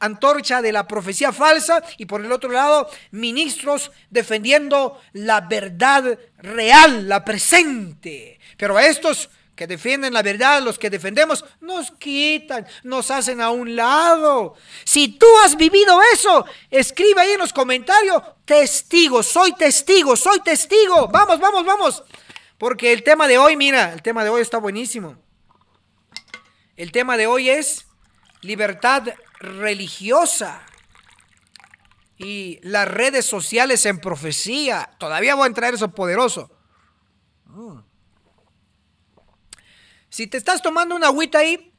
antorcha de la profecía falsa. Y por el otro lado, ministros defendiendo la verdad real, la presente. Pero a estos que defienden la verdad, los que defendemos, nos quitan, nos hacen a un lado. Si tú has vivido eso, escribe ahí en los comentarios, testigo, soy testigo, soy testigo. Vamos, vamos, vamos. Porque el tema de hoy, mira, el tema de hoy está buenísimo. El tema de hoy es libertad religiosa y las redes sociales en profecía. Todavía voy a entrar eso poderoso. Mm. Si te estás tomando una agüita ahí,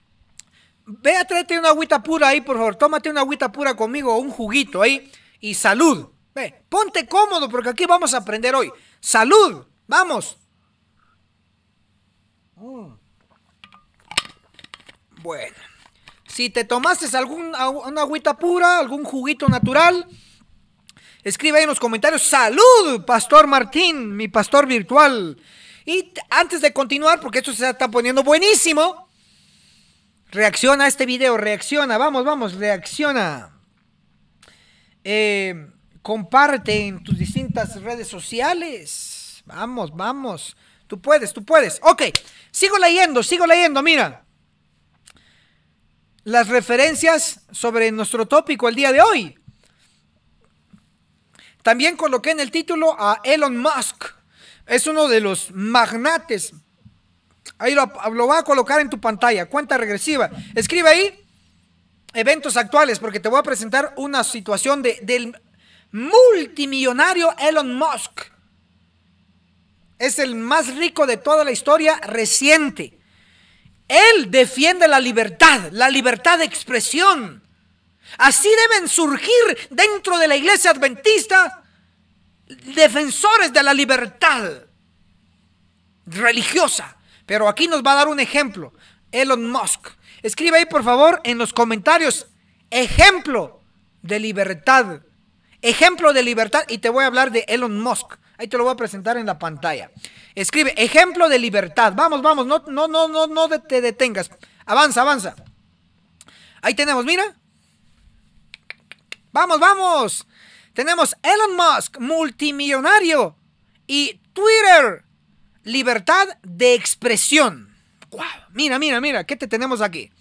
ve a traerte una agüita pura ahí, por favor. Tómate una agüita pura conmigo, o un juguito ahí. Y salud. Ve, ponte cómodo porque aquí vamos a aprender hoy. Salud. Vamos. Mm. Bueno. Si te tomaste algún, una agüita pura, algún juguito natural, escribe ahí en los comentarios. Salud, Pastor Martín, mi pastor virtual. Y antes de continuar, porque esto se está poniendo buenísimo, reacciona a este video, reacciona, vamos, vamos, reacciona. Eh, comparte en tus distintas redes sociales. Vamos, vamos. Tú puedes, tú puedes. Ok, sigo leyendo, sigo leyendo, mira. Las referencias sobre nuestro tópico el día de hoy. También coloqué en el título a Elon Musk es uno de los magnates. Ahí lo, va a colocar en tu pantalla. Cuenta regresiva. Escribe ahí eventos actuales porque te voy a presentar una situación del multimillonario Elon Musk. Es el más rico de toda la historia reciente. Él defiende la libertad, la libertad de expresión. Así deben surgir dentro de la iglesia adventista defensores de la libertad religiosa. Pero aquí nos va a dar un ejemplo. Elon Musk. Escribe ahí, por favor, en los comentarios, ejemplo de libertad. Ejemplo de libertad. Y te voy a hablar de Elon Musk. Ahí te lo voy a presentar en la pantalla. Escribe, ejemplo de libertad. Vamos, vamos, no, no, no, no, no te detengas. Avanza, avanza. Ahí tenemos, mira. Vamos, vamos. Tenemos Elon Musk, multimillonario. Y Twitter, libertad de expresión. mira, mira, mira, ¿qué te tenemos aquí?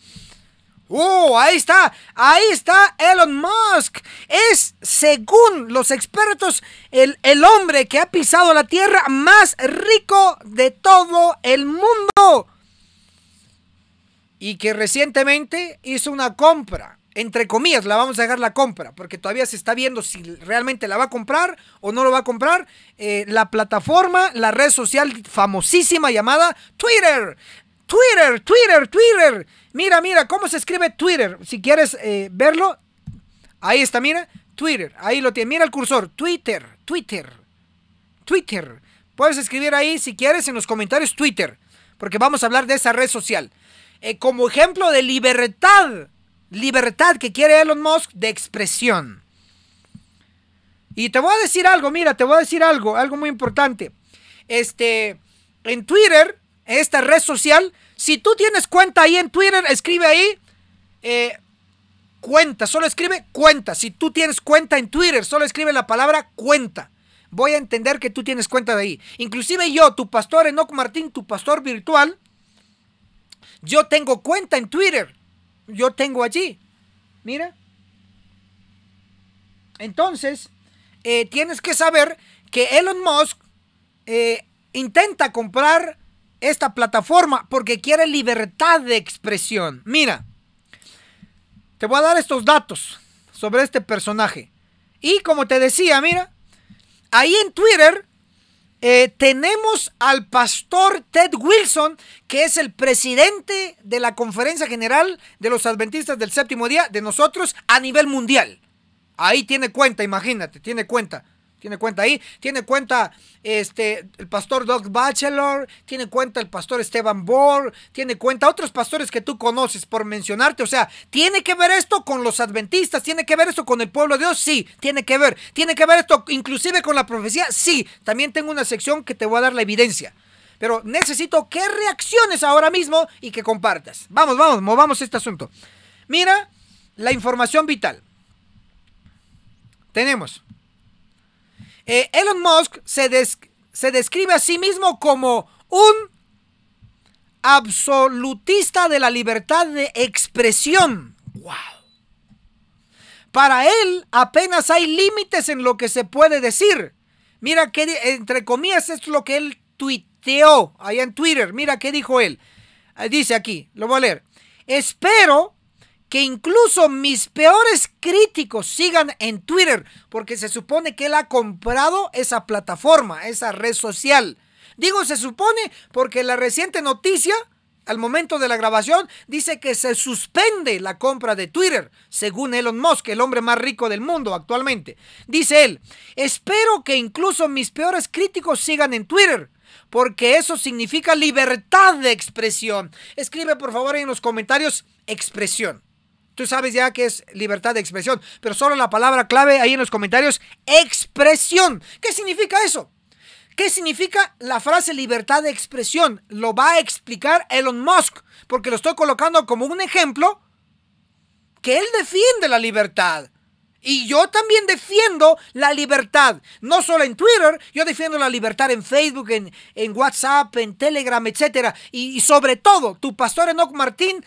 ¡Oh, ahí está! Ahí está Elon Musk. Es, según los expertos, el, el hombre que ha pisado la Tierra más rico de todo el mundo. Y que recientemente hizo una compra entre comillas, la vamos a dejar la compra, porque todavía se está viendo si realmente la va a comprar o no lo va a comprar, eh, la plataforma, la red social famosísima llamada Twitter. Twitter, Twitter, Twitter. Mira, mira, cómo se escribe Twitter. Si quieres eh, verlo, ahí está, mira, Twitter. Ahí lo tiene, mira el cursor, Twitter, Twitter, Twitter. Puedes escribir ahí, si quieres, en los comentarios Twitter, porque vamos a hablar de esa red social. Eh, como ejemplo de libertad libertad que quiere Elon Musk de expresión. Y te voy a decir algo, mira, te voy a decir algo, algo muy importante. Este, en Twitter, esta red social, si tú tienes cuenta ahí en Twitter, escribe ahí eh, cuenta, solo escribe cuenta. Si tú tienes cuenta en Twitter, solo escribe la palabra cuenta. Voy a entender que tú tienes cuenta de ahí. Inclusive yo, tu pastor Enoch Martín, tu pastor virtual, yo tengo cuenta en Twitter yo tengo allí. Mira. Entonces, eh, tienes que saber que Elon Musk eh, intenta comprar esta plataforma porque quiere libertad de expresión. Mira, te voy a dar estos datos sobre este personaje. Y como te decía, mira, ahí en Twitter eh, tenemos al pastor Ted Wilson, que es el presidente de la Conferencia General de los Adventistas del Séptimo Día de nosotros a nivel mundial. Ahí tiene cuenta, imagínate, tiene cuenta tiene cuenta ahí, tiene cuenta este el pastor Doug Bachelor, tiene cuenta el pastor Esteban Bohr, tiene cuenta otros pastores que tú conoces por mencionarte, o sea, tiene que ver esto con los adventistas, tiene que ver esto con el pueblo de Dios, sí, tiene que ver, tiene que ver esto inclusive con la profecía, sí, también tengo una sección que te voy a dar la evidencia. Pero necesito que reacciones ahora mismo y que compartas. Vamos, vamos, movamos este asunto. Mira la información vital. Tenemos eh, Elon Musk se, se describe a sí mismo como un absolutista de la libertad de expresión. ¡Wow! Para él apenas hay límites en lo que se puede decir. Mira que, entre comillas, es lo que él tuiteó allá en Twitter. Mira qué dijo él. Eh, dice aquí, lo voy a leer. Espero que incluso mis peores críticos sigan en Twitter, porque se supone que él ha comprado esa plataforma, esa red social. Digo se supone porque la reciente noticia, al momento de la grabación, dice que se suspende la compra de Twitter, según Elon Musk, el hombre más rico del mundo actualmente. Dice él, espero que incluso mis peores críticos sigan en Twitter porque eso significa libertad de expresión. Escribe por favor en los comentarios expresión. Tú sabes ya que es libertad de expresión, pero solo la palabra clave ahí en los comentarios, expresión. ¿Qué significa eso? ¿Qué significa la frase libertad de expresión? Lo va a explicar Elon Musk, porque lo estoy colocando como un ejemplo que él defiende la libertad. Y yo también defiendo la libertad. No solo en Twitter, yo defiendo la libertad en Facebook, en, WhatsApp, en Telegram, etc. Y, y sobre todo, tu pastor Enoch Martín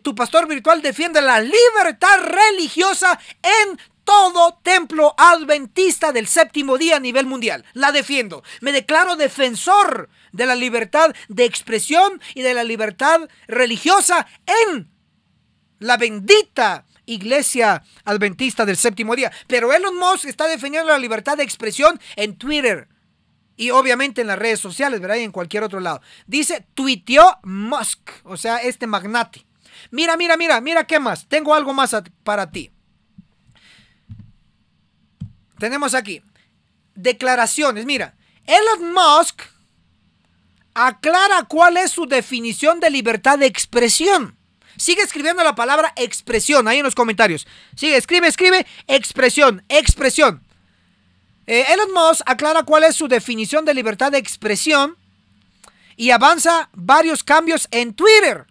tu pastor virtual defiende la libertad religiosa en todo templo adventista del séptimo día a nivel mundial. La defiendo. Me declaro defensor de la libertad de expresión y de la libertad religiosa en la bendita iglesia adventista del séptimo día. Pero Elon Musk está defendiendo la libertad de expresión en Twitter. Y obviamente en las redes sociales, ¿verdad? Y en cualquier otro lado. Dice, tuiteó Musk, o sea, este magnate mira, mira, mira, mira qué más, tengo algo más para ti. Tenemos aquí declaraciones, mira, Elon Musk aclara cuál es su definición de libertad de expresión. Sigue escribiendo la palabra expresión ahí en los comentarios. Sigue, escribe, escribe, expresión, expresión. Eh, Elon Musk aclara cuál es su definición de libertad de expresión y avanza varios cambios en Twitter.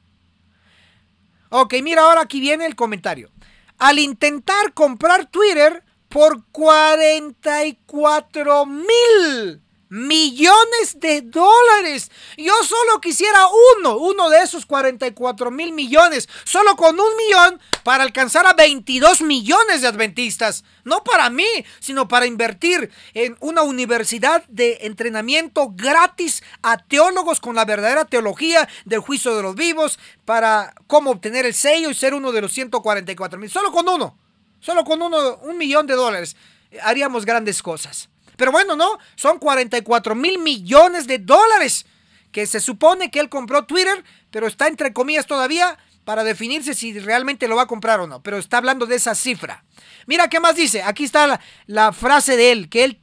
Ok, mira, ahora aquí viene el comentario. Al intentar comprar Twitter por 44 mil millones de dólares. Yo solo quisiera uno, uno de esos 44 mil millones, solo con un millón para alcanzar a 22 millones de adventistas. No para mí, sino para invertir en una universidad de entrenamiento gratis a teólogos con la verdadera teología del juicio de los vivos para cómo obtener el sello y ser uno de los 144 mil. Solo con uno, solo con uno, un millón de dólares eh, haríamos grandes cosas. Pero bueno, no, son 44 mil millones de dólares que se supone que él compró Twitter, pero está entre comillas todavía para definirse si realmente lo va a comprar o no. Pero está hablando de esa cifra. Mira qué más dice. Aquí está la, frase de él, que él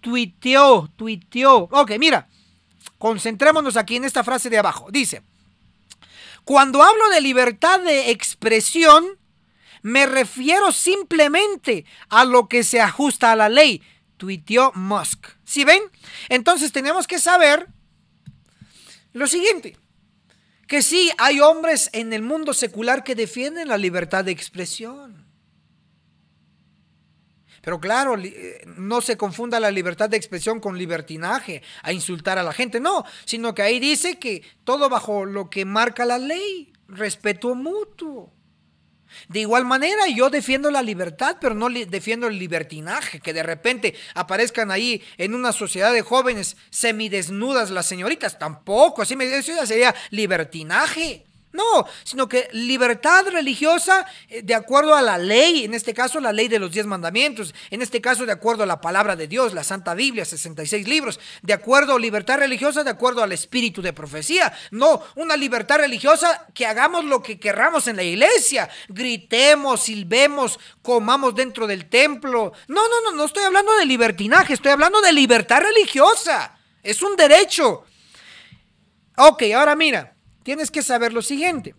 tuiteó, tuiteó. Ok, mira, concentrémonos aquí en esta frase de abajo. Dice, cuando hablo de libertad de expresión, me refiero simplemente a lo que se ajusta a la ley tuiteó Musk. ¿Sí ven? Entonces tenemos que saber lo siguiente. Que sí, hay hombres en el mundo secular que defienden la libertad de expresión. Pero claro, eh, no se confunda la libertad de expresión con libertinaje, a insultar a la gente, no, sino que ahí dice que todo bajo lo que marca la ley, respeto mutuo. De igual manera, yo defiendo la libertad, pero no defiendo el libertinaje, que de repente aparezcan ahí en una sociedad de jóvenes semidesnudas las señoritas, tampoco, así me, eso sería libertinaje. No, sino que libertad religiosa eh, de acuerdo a la ley, en este caso la ley de los diez mandamientos, en este caso de acuerdo a la palabra de Dios, la Santa Biblia, 66 libros, de acuerdo, a libertad religiosa de acuerdo al espíritu de profecía. No, una libertad religiosa que hagamos lo que querramos en la iglesia, gritemos, silbemos, comamos dentro del templo. No, no, no, no estoy hablando de libertinaje, estoy hablando de libertad religiosa. Es un derecho. Ok, ahora mira tienes que saber lo siguiente.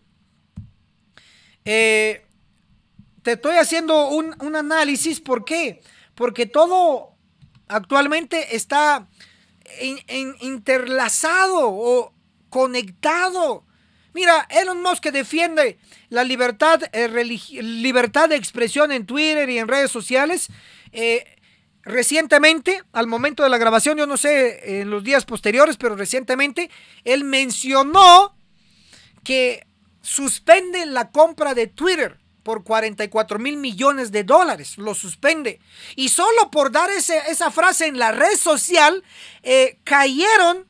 Eh, te estoy haciendo un, análisis, ¿por qué? Porque todo actualmente está interlazado o conectado. Mira, Elon Musk defiende la libertad, eh, libertad de expresión en Twitter y en redes sociales. Eh, recientemente, al momento de la grabación, yo no sé en los días posteriores, pero recientemente, él mencionó que suspende la compra de Twitter por 44 mil millones de dólares, lo suspende. Y solo por dar esa frase en la red social, eh, cayeron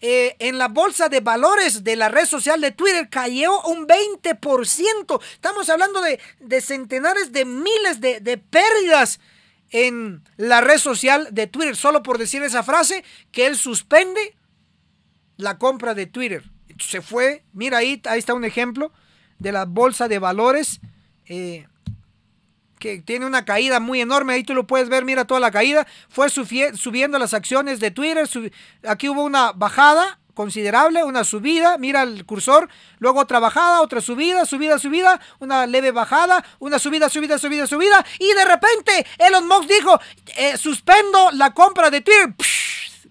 eh, en la bolsa de valores de la red social de Twitter, cayó un 20%. Estamos hablando de, centenares de miles de pérdidas en la red social de Twitter, solo por decir esa frase, que él suspende la compra de Twitter se fue. Mira ahí, ahí está un ejemplo de la bolsa de valores. Eh, que tiene una caída muy enorme. Ahí tú lo puedes ver, mira toda la caída. Fue subiendo las acciones de Twitter. Aquí hubo una bajada considerable, una subida, mira el cursor, luego otra bajada, otra subida, subida, subida, una leve bajada, una subida, subida, subida, subida, y de repente Elon Musk dijo, eh, suspendo la compra de Twitter.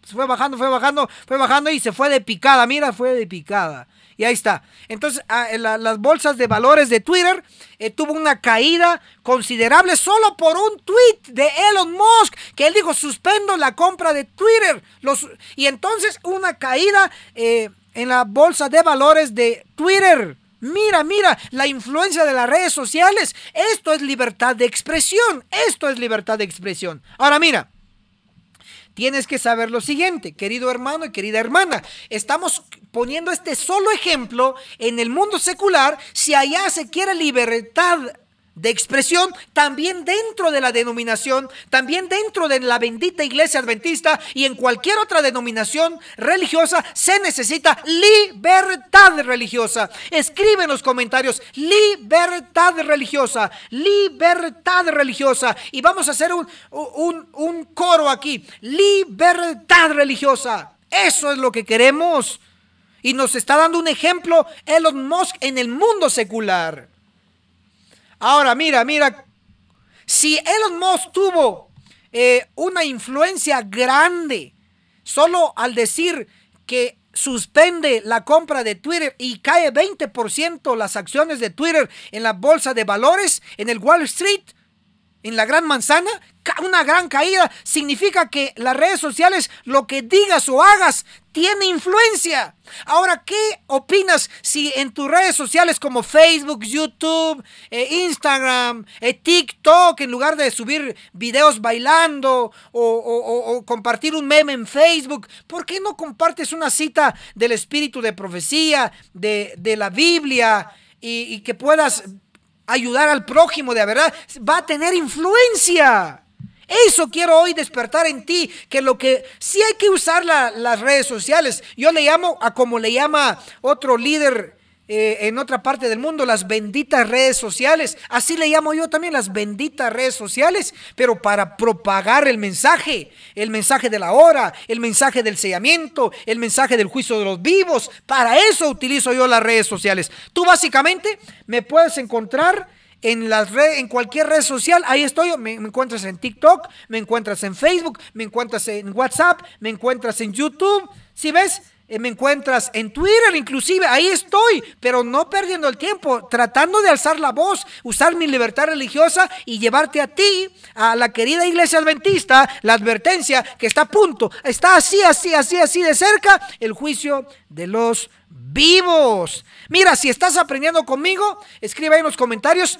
Pues, fue bajando, fue bajando, fue bajando y se fue de picada. Mira, fue de picada. Y ahí está. Entonces, ah, eh, las bolsas de valores de Twitter eh, tuvo una caída considerable solo por un tweet de Elon Musk, que él dijo, suspendo la compra de Twitter. Los, y entonces una caída eh, en la bolsa de valores de Twitter. Mira, mira, la influencia de las redes sociales. Esto es libertad de expresión. Esto es libertad de expresión. Ahora mira, tienes que saber lo siguiente, querido hermano y querida hermana. Estamos poniendo este solo ejemplo en el mundo secular, si allá se quiere libertad de expresión también dentro de la denominación, también dentro de la bendita iglesia adventista y en cualquier otra denominación religiosa se necesita libertad religiosa. Escribe en los comentarios libertad religiosa, libertad religiosa y vamos a hacer un, coro aquí, libertad religiosa. Eso es lo que queremos. Y nos está dando un ejemplo Elon Musk en el mundo secular. Ahora, mira, mira, si Elon Musk tuvo eh, una influencia grande solo al decir que suspende la compra de Twitter y cae 20% las acciones de Twitter en la bolsa de valores, en el Wall Street, en la Gran Manzana, una gran caída. Significa que las redes sociales, lo que digas o hagas, tiene influencia. Ahora, ¿qué opinas si en tus redes sociales como Facebook, YouTube, eh, Instagram, eh, TikTok, en lugar de subir videos bailando o, compartir un meme en Facebook, ¿por qué no compartes una cita del espíritu de profecía, de, la Biblia y, y que puedas ayudar al prójimo de verdad? Va a tener influencia. Eso quiero hoy despertar en ti, que lo que si hay que usar las redes sociales. Yo le llamo a como le llama otro líder eh, en otra parte del mundo, las benditas redes sociales. Así le llamo yo también las benditas redes sociales, pero para propagar el mensaje, el mensaje de la hora, el mensaje del sellamiento, el mensaje del juicio de los vivos. Para eso utilizo yo las redes sociales. Tú básicamente me puedes encontrar en, las en cualquier red social, ahí estoy, me, encuentras en TikTok, me encuentras en Facebook, me encuentras en WhatsApp, me encuentras en YouTube, si ves? Eh, me encuentras en Twitter inclusive, ahí estoy, pero no perdiendo el tiempo, tratando de alzar la voz, usar mi libertad religiosa y llevarte a ti, a la querida iglesia adventista, la advertencia que está a punto, está así, así, así, así de cerca el juicio de los vivos. Mira, si estás aprendiendo conmigo, escribe ahí en los comentarios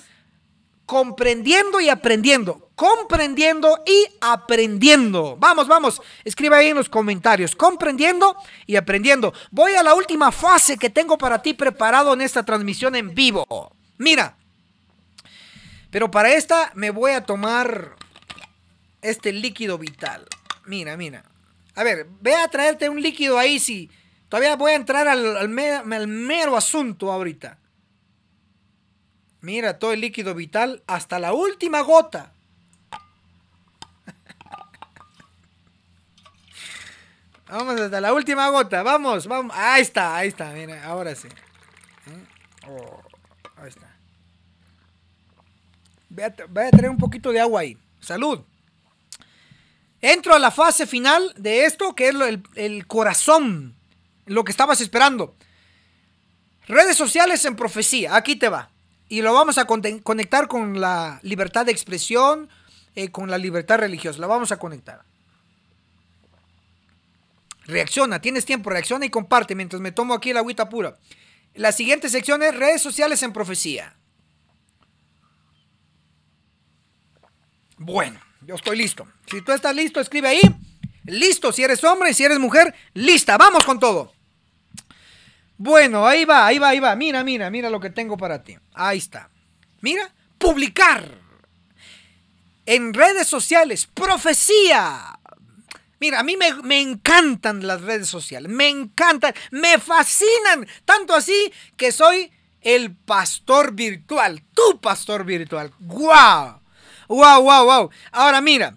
comprendiendo y aprendiendo. Comprendiendo y aprendiendo. Vamos, vamos. Escribe ahí en los comentarios. Comprendiendo y aprendiendo. Voy a la última fase que tengo para ti preparado en esta transmisión en vivo. Mira. Pero para esta me voy a tomar este líquido vital. Mira, mira. A ver, ve a traerte un líquido ahí si... Todavía voy a entrar al, mero asunto ahorita. Mira, todo el líquido vital hasta la última gota. Vamos hasta la última gota. Vamos, vamos. Ahí está, ahí está. Mira, ahora sí. ¿Eh? Oh, ahí está. Voy a, traer un poquito de agua ahí. Salud. Entro a la fase final de esto, que es el, el corazón lo que estabas esperando. Redes sociales en profecía, aquí te va. Y lo vamos a conectar con la libertad de expresión, eh, con la libertad religiosa. La vamos a conectar. Reacciona, tienes tiempo, reacciona y comparte mientras me tomo aquí el agüita pura. La siguiente sección es redes sociales en profecía. Bueno, yo estoy listo. Si tú estás listo, escribe ahí. Listo, si eres hombre, si eres mujer, lista, vamos con todo. Bueno, ahí va, ahí va, ahí va. Mira, mira, mira lo que tengo para ti. Ahí está. Mira, publicar en redes sociales, profecía. Mira, a mí me, encantan las redes sociales, me encantan, me fascinan, tanto así que soy el pastor virtual, tu pastor virtual. ¡Guau! guau, guau, guau. Ahora mira,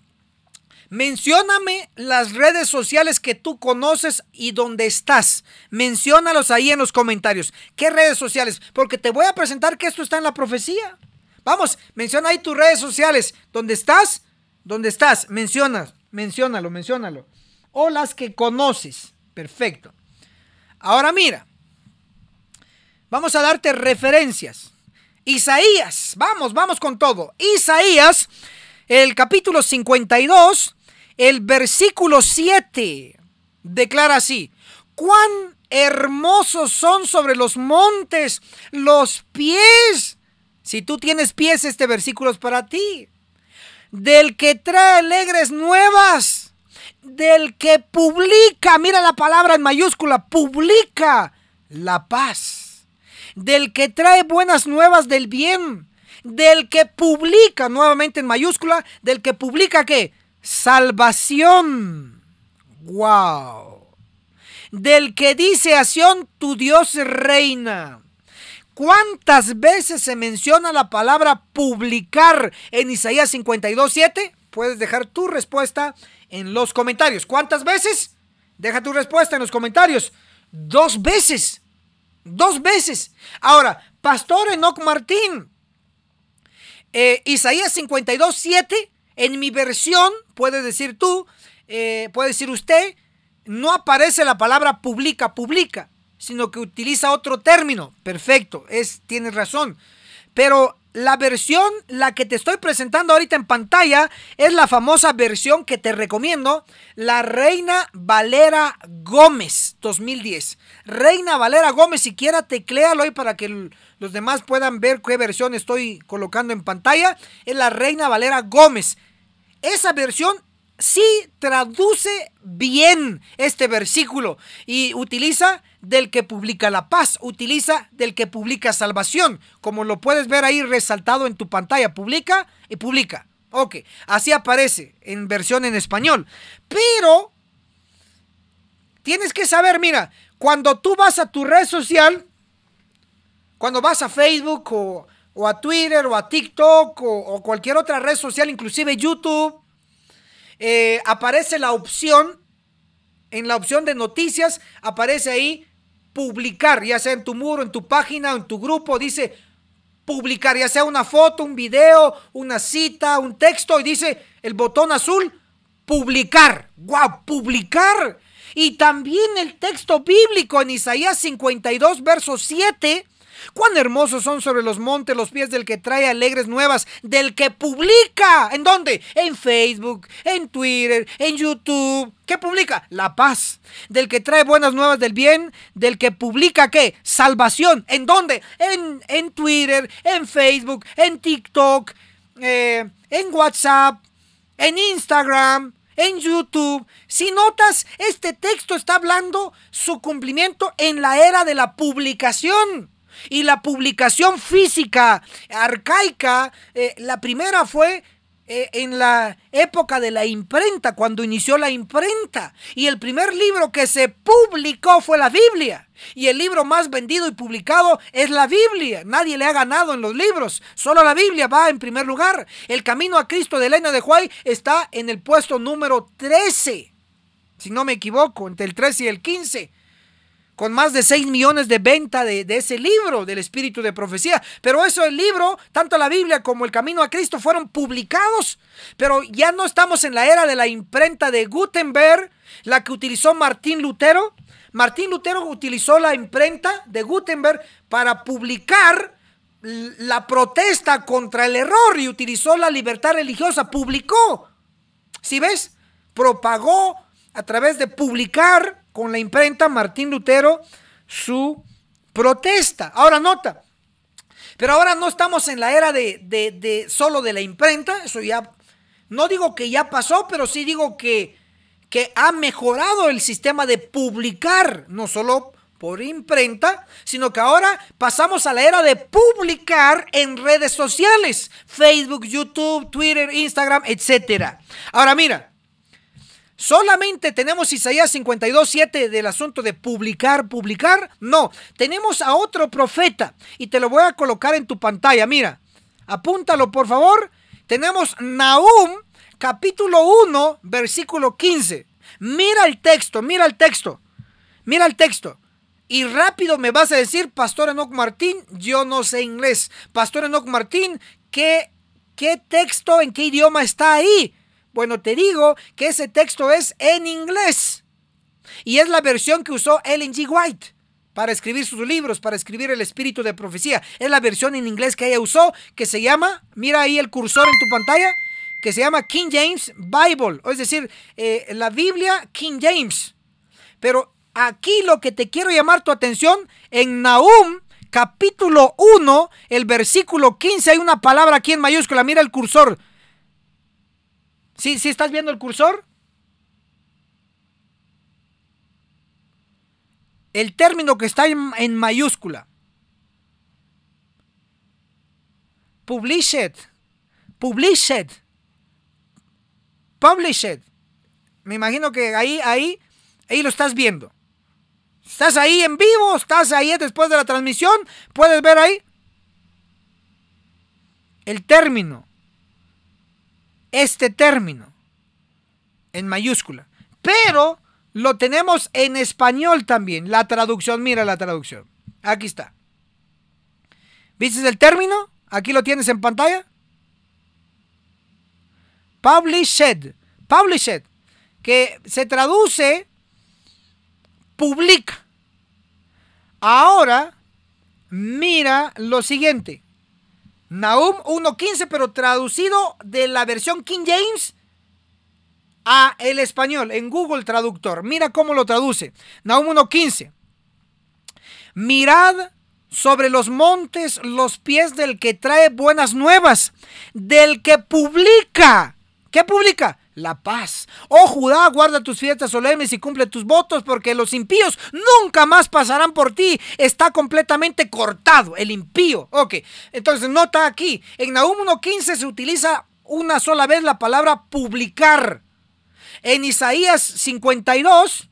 Mencióname las redes sociales que tú conoces y dónde estás. Menciónalos ahí en los comentarios. ¿Qué redes sociales? Porque te voy a presentar que esto está en la profecía. Vamos, menciona ahí tus redes sociales. ¿Dónde estás? ¿Dónde estás? Menciona, menciónalo, menciónalo. O las que conoces. Perfecto. Ahora mira, vamos a darte referencias. Isaías, vamos, vamos con todo. Isaías, el capítulo 52, el versículo 7 declara así, cuán hermosos son sobre los montes los pies. Si tú tienes pies, este versículo es para ti. Del que trae alegres nuevas, del que publica, mira la palabra en mayúscula, publica la paz, del que trae buenas nuevas del bien, del que publica, nuevamente en mayúscula, del que publica qué? salvación. ¡Wow! Del que dice a tu Dios reina. ¿Cuántas veces se menciona la palabra publicar en Isaías 52.7? Puedes dejar tu respuesta en los comentarios. ¿Cuántas veces? Deja tu respuesta en los comentarios. Dos veces. Dos veces. Ahora, Pastor Enoch Martín, eh, Isaías 52.7 en mi versión, puede decir tú, eh, puede decir usted, no aparece la palabra publica, publica, sino que utiliza otro término. Perfecto, es, tienes razón. Pero la versión, la que te estoy presentando ahorita en pantalla, es la famosa versión que te recomiendo, la Reina Valera Gómez 2010. Reina Valera Gómez, siquiera tecléalo ahí para que los demás puedan ver qué versión estoy colocando en pantalla. Es la Reina Valera Gómez esa versión sí traduce bien este versículo y utiliza del que publica la paz, utiliza del que publica salvación, como lo puedes ver ahí resaltado en tu pantalla, publica y publica. Ok, así aparece en versión en español. Pero tienes que saber, mira, cuando tú vas a tu red social, cuando vas a Facebook o o a Twitter o a TikTok o, cualquier otra red social, inclusive YouTube, eh, aparece la opción, en la opción de noticias, aparece ahí publicar, ya sea en tu muro, en tu página, en tu grupo, dice publicar, ya sea una foto, un video, una cita, un texto, y dice el botón azul, publicar. ¡Guau! Publicar. Y también el texto bíblico en Isaías 52, verso 7 Cuán hermosos son sobre los montes los pies del que trae alegres nuevas, del que publica. ¿En dónde? En Facebook, en Twitter, en YouTube. ¿Qué publica? La paz. Del que trae buenas nuevas del bien, del que publica qué? Salvación. ¿En dónde? En, Twitter, en Facebook, en TikTok, eh, en WhatsApp, en Instagram. En YouTube, si notas, este texto está hablando su cumplimiento en la era de la publicación. Y la publicación física arcaica, eh, la primera fue eh, en la época de la imprenta, cuando inició la imprenta. Y el primer libro que se publicó fue la Biblia. Y el libro más vendido y publicado es la Biblia. Nadie le ha ganado en los libros. Solo la Biblia va en primer lugar. El camino a Cristo de Elena de Huay está en el puesto número 13. Si no me equivoco, entre el 13 y el 15 con más de 6 millones de venta de, ese libro, del espíritu de profecía. Pero eso, el libro, tanto la Biblia como el Camino a Cristo fueron publicados. Pero ya no estamos en la era de la imprenta de Gutenberg, la que utilizó Martín Lutero. Martín Lutero utilizó la imprenta de Gutenberg para publicar la protesta contra el error y utilizó la libertad religiosa, publicó. si ves? Propagó a través de publicar con la imprenta Martín Lutero su protesta. Ahora nota, pero ahora no estamos en la era de, solo de la imprenta, eso ya, no digo que ya pasó, pero sí digo que, que ha mejorado el sistema de publicar, no solo por imprenta, sino que ahora pasamos a la era de publicar en redes sociales, Facebook, YouTube, Twitter, Instagram, etc. Ahora mira, Solamente tenemos Isaías 52.7 del asunto de publicar, publicar. No, tenemos a otro profeta y te lo voy a colocar en tu pantalla. Mira, apúntalo por favor. Tenemos Nahum capítulo 1 versículo 15. Mira el texto, mira el texto, mira el texto. Y rápido me vas a decir, Pastor Enoch Martín, yo no sé inglés. Pastor Enoch Martín, ¿qué, qué texto, en qué idioma está ahí? Bueno, te digo que ese texto es en inglés y es la versión que usó Ellen G. White para escribir sus libros, para escribir el espíritu de profecía. Es la versión en inglés que ella usó, que se llama, mira ahí el cursor en tu pantalla, que se llama King James Bible, o es decir, eh, la Biblia King James. Pero aquí lo que te quiero llamar tu atención, en Nahum capítulo 1, el versículo 15, hay una palabra aquí en mayúscula, mira el cursor, ¿Sí, estás viendo el cursor? El término que está en, mayúscula. Published. Published. Published. Me imagino que ahí, ahí, ahí lo estás viendo. Estás ahí en vivo, estás ahí después de la transmisión, puedes ver ahí el término este término en mayúscula. Pero lo tenemos en español también. La traducción, mira la traducción. Aquí está. ¿Viste el término? Aquí lo tienes en pantalla. Published. Published. Que se traduce publica. Ahora, mira lo siguiente. Nahum 1.15, pero traducido de la versión King James a el español en Google Traductor. Mira cómo lo traduce. Nahum 1.15. Mirad sobre los montes los pies del que trae buenas nuevas, del que publica. ¿Qué publica? la paz. Oh Judá, guarda tus fiestas solemnes y cumple tus votos, porque los impíos nunca más pasarán por ti. Está completamente cortado el impío. Ok, entonces nota aquí, en Nahum 1.15 se utiliza una sola vez la palabra publicar. En Isaías 52,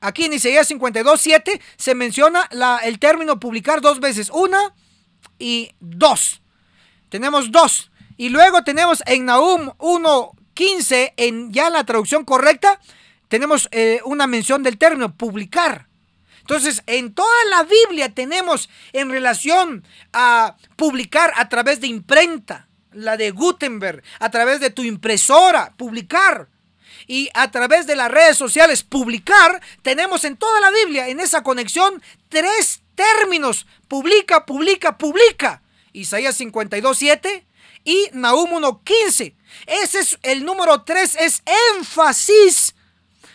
aquí en Isaías 52.7 se menciona la, el término publicar dos veces, una y dos. Tenemos dos. Y luego tenemos en Nahum 1.15, en ya la traducción correcta, tenemos eh, una mención del término publicar. Entonces, en toda la Biblia tenemos en relación a publicar a través de imprenta, la de Gutenberg, a través de tu impresora, publicar. Y a través de las redes sociales, publicar, tenemos en toda la Biblia, en esa conexión, tres términos. Publica, publica, publica. Isaías 52.7, y Nahum 1.15. Ese es el número 3, es énfasis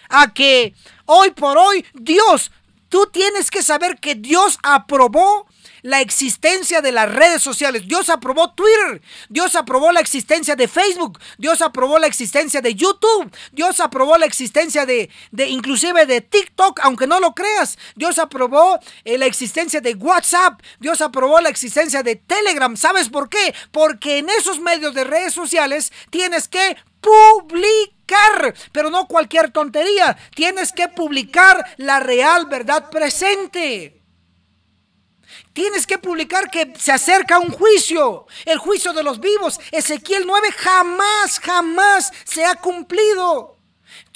a que hoy por hoy Dios, tú tienes que saber que Dios aprobó la existencia de las redes sociales. Dios aprobó Twitter, Dios aprobó la existencia de Facebook, Dios aprobó la existencia de YouTube, Dios aprobó la existencia de, de inclusive de TikTok, aunque no lo creas. Dios aprobó eh, la existencia de WhatsApp, Dios aprobó la existencia de Telegram. ¿Sabes por qué? Porque en esos medios de redes sociales tienes que publicar, pero no cualquier tontería. Tienes que publicar la real verdad presente. Tienes que publicar que se acerca un juicio, el juicio de los vivos. Ezequiel 9 jamás, jamás se ha cumplido.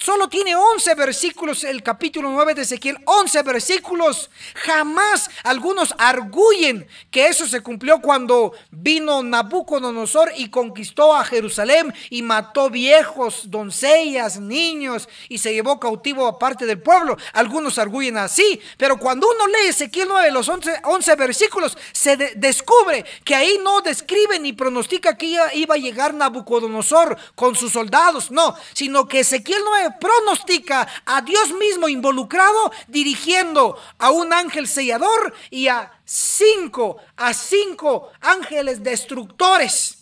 Solo tiene 11 versículos el capítulo 9 de Ezequiel, 11 versículos. Jamás algunos arguyen que eso se cumplió cuando vino Nabucodonosor y conquistó a Jerusalén y mató viejos, doncellas, niños y se llevó cautivo a parte del pueblo. Algunos arguyen así, pero cuando uno lee Ezequiel 9, los 11, versículos, se descubre que ahí no describe ni pronostica que iba a llegar Nabucodonosor con sus soldados, no, sino que Ezequiel 9 pronostica a Dios mismo involucrado dirigiendo a un ángel sellador y a cinco, a cinco ángeles destructores.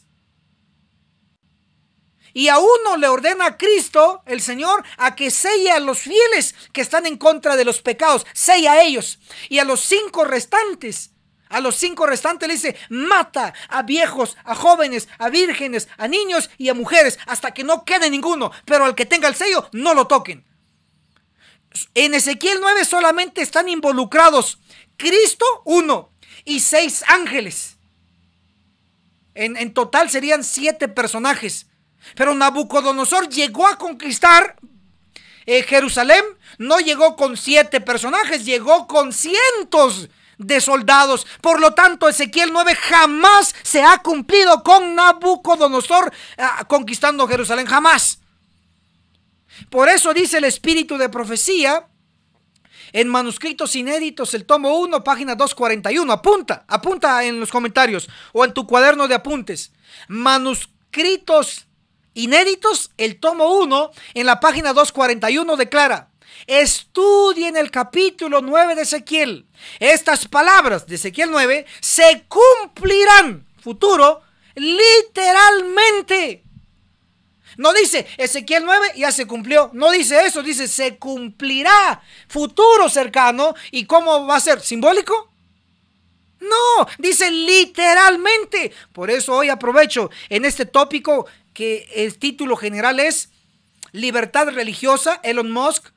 Y a uno le ordena a Cristo, el Señor, a que selle a los fieles que están en contra de los pecados, sella a ellos. Y a los cinco restantes a los cinco restantes le dice, mata a viejos, a jóvenes, a vírgenes, a niños y a mujeres, hasta que no quede ninguno, pero al que tenga el sello, no lo toquen. En Ezequiel 9 solamente están involucrados Cristo uno y seis ángeles. En, total serían siete personajes. Pero Nabucodonosor llegó a conquistar eh, Jerusalén, no llegó con siete personajes, llegó con cientos de soldados. Por lo tanto, Ezequiel 9 jamás se ha cumplido con Nabucodonosor ah, conquistando Jerusalén, jamás. Por eso dice el espíritu de profecía en manuscritos inéditos, el tomo 1, página 241. Apunta, apunta en los comentarios o en tu cuaderno de apuntes. Manuscritos inéditos, el tomo 1, en la página 241 declara, en el capítulo 9 de Ezequiel. Estas palabras de Ezequiel 9 se cumplirán futuro literalmente. No dice Ezequiel 9 ya se cumplió. No dice eso, dice se cumplirá futuro cercano. ¿Y cómo va a ser? ¿Simbólico? No, dice literalmente. Por eso hoy aprovecho en este tópico que el título general es Libertad religiosa, Elon Musk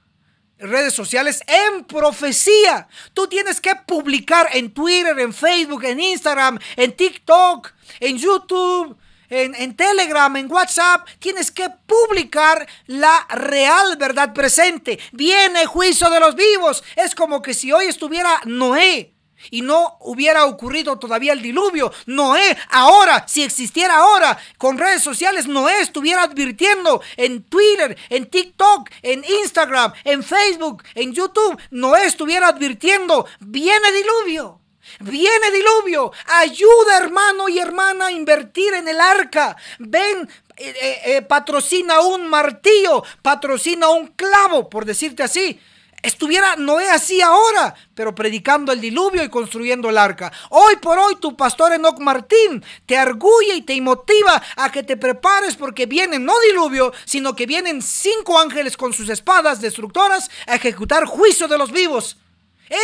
redes sociales en profecía. Tú tienes que publicar en Twitter, en Facebook, en Instagram, en TikTok, en YouTube. En, Telegram, en WhatsApp, tienes que publicar la real verdad presente. Viene juicio de los vivos. Es como que si hoy estuviera Noé y no hubiera ocurrido todavía el diluvio, Noé ahora, si existiera ahora, con redes sociales, Noé estuviera advirtiendo en Twitter, en TikTok, en Instagram, en Facebook, en YouTube, Noé estuviera advirtiendo, viene diluvio. Viene diluvio, ayuda hermano y hermana a invertir en el arca. Ven, eh, eh, eh, patrocina un martillo, patrocina un clavo, por decirte así. Estuviera Noé así ahora, pero predicando el diluvio y construyendo el arca. Hoy por hoy tu pastor Enoch Martín te arguye y te motiva a que te prepares porque viene, no diluvio, sino que vienen cinco ángeles con sus espadas destructoras a ejecutar juicio de los vivos.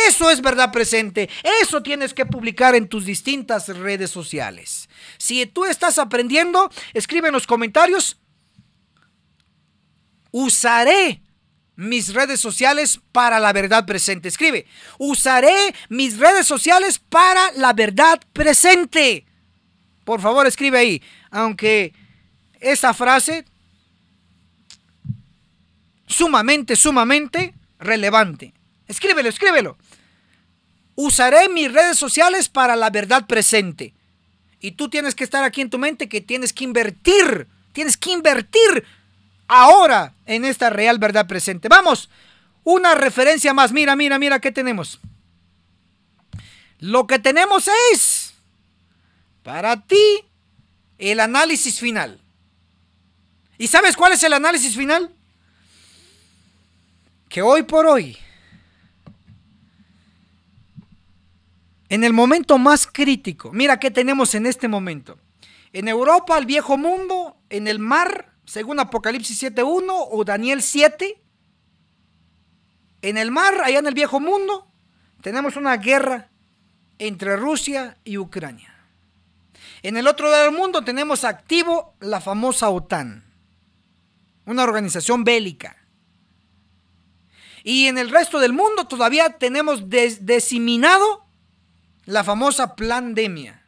Eso es verdad presente. Eso tienes que publicar en tus distintas redes sociales. Si tú estás aprendiendo, escribe en los comentarios. Usaré mis redes sociales para la verdad presente. Escribe, usaré mis redes sociales para la verdad presente. Por favor, escribe ahí. Aunque esa frase sumamente, sumamente relevante. Escríbelo, escríbelo. Usaré mis redes sociales para la verdad presente. Y tú tienes que estar aquí en tu mente que tienes que invertir, tienes que invertir ahora en esta real verdad presente. Vamos, una referencia más. Mira, mira, mira qué tenemos. Lo que tenemos es para ti el análisis final. ¿Y sabes cuál es el análisis final? Que hoy por hoy, en el momento más crítico, mira qué tenemos en este momento. En Europa, el viejo mundo, en el mar, según Apocalipsis 7.1 o Daniel 7, en el mar, allá en el viejo mundo, tenemos una guerra entre Rusia y Ucrania. En el otro lado del mundo tenemos activo la famosa OTAN, una organización bélica. Y en el resto del mundo todavía tenemos deseminado la famosa pandemia.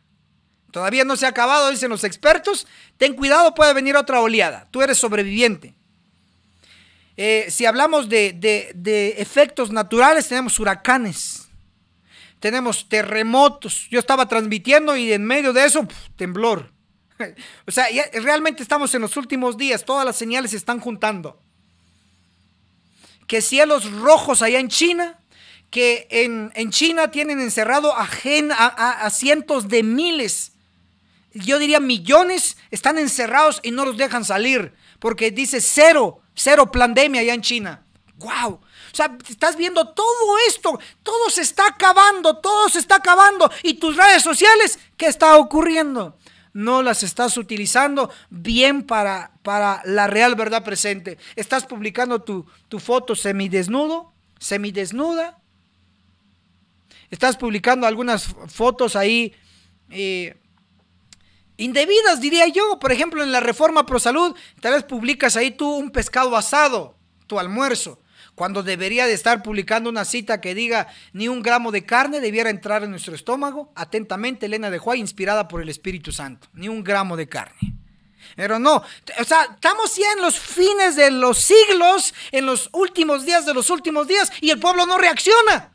Todavía no se ha acabado, dicen los expertos. Ten cuidado, puede venir otra oleada. Tú eres sobreviviente. Eh, si hablamos de, efectos naturales, tenemos huracanes, tenemos terremotos. Yo estaba transmitiendo y en medio de eso, temblor. o sea, realmente estamos en los últimos días, todas las señales se están juntando. Que cielos rojos allá en China, que en, China tienen encerrado a cientos de miles yo diría millones, están encerrados y no los dejan salir, porque dice cero, cero pandemia allá en China. ¡Wow! O sea, estás viendo todo esto, todo se está acabando, todo se está acabando. ¿Y tus redes sociales qué está ocurriendo? No las estás utilizando bien para, para la real verdad presente. Estás publicando tu, tu foto semidesnudo, semidesnuda. Estás publicando algunas fotos ahí eh, indebidas, diría yo. Por ejemplo, en la reforma pro salud, tal vez publicas ahí tú un pescado asado, tu almuerzo, cuando debería de estar publicando una cita que diga ni un gramo de carne debiera entrar en nuestro estómago. Atentamente, Elena de Juárez, inspirada por el Espíritu Santo, ni un gramo de carne. Pero no, o sea, estamos ya en los fines de los siglos, en los últimos días de los últimos días, y el pueblo no reacciona.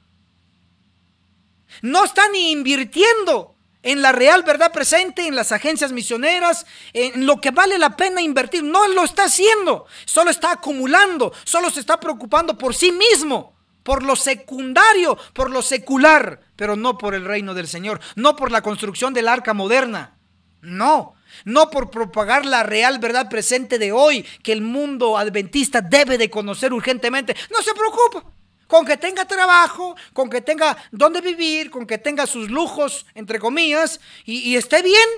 No está ni invirtiendo en la real verdad presente, en las agencias misioneras, en lo que vale la pena invertir. No lo está haciendo, solo está acumulando, solo se está preocupando por sí mismo, por lo secundario, por lo secular, pero no por el reino del Señor, no por la construcción del arca moderna. No, no por propagar la real verdad presente de hoy que el mundo adventista debe de conocer urgentemente. No se preocupa. Con que tenga trabajo, con que tenga dónde vivir, con que tenga sus lujos, entre comillas, y, esté bien,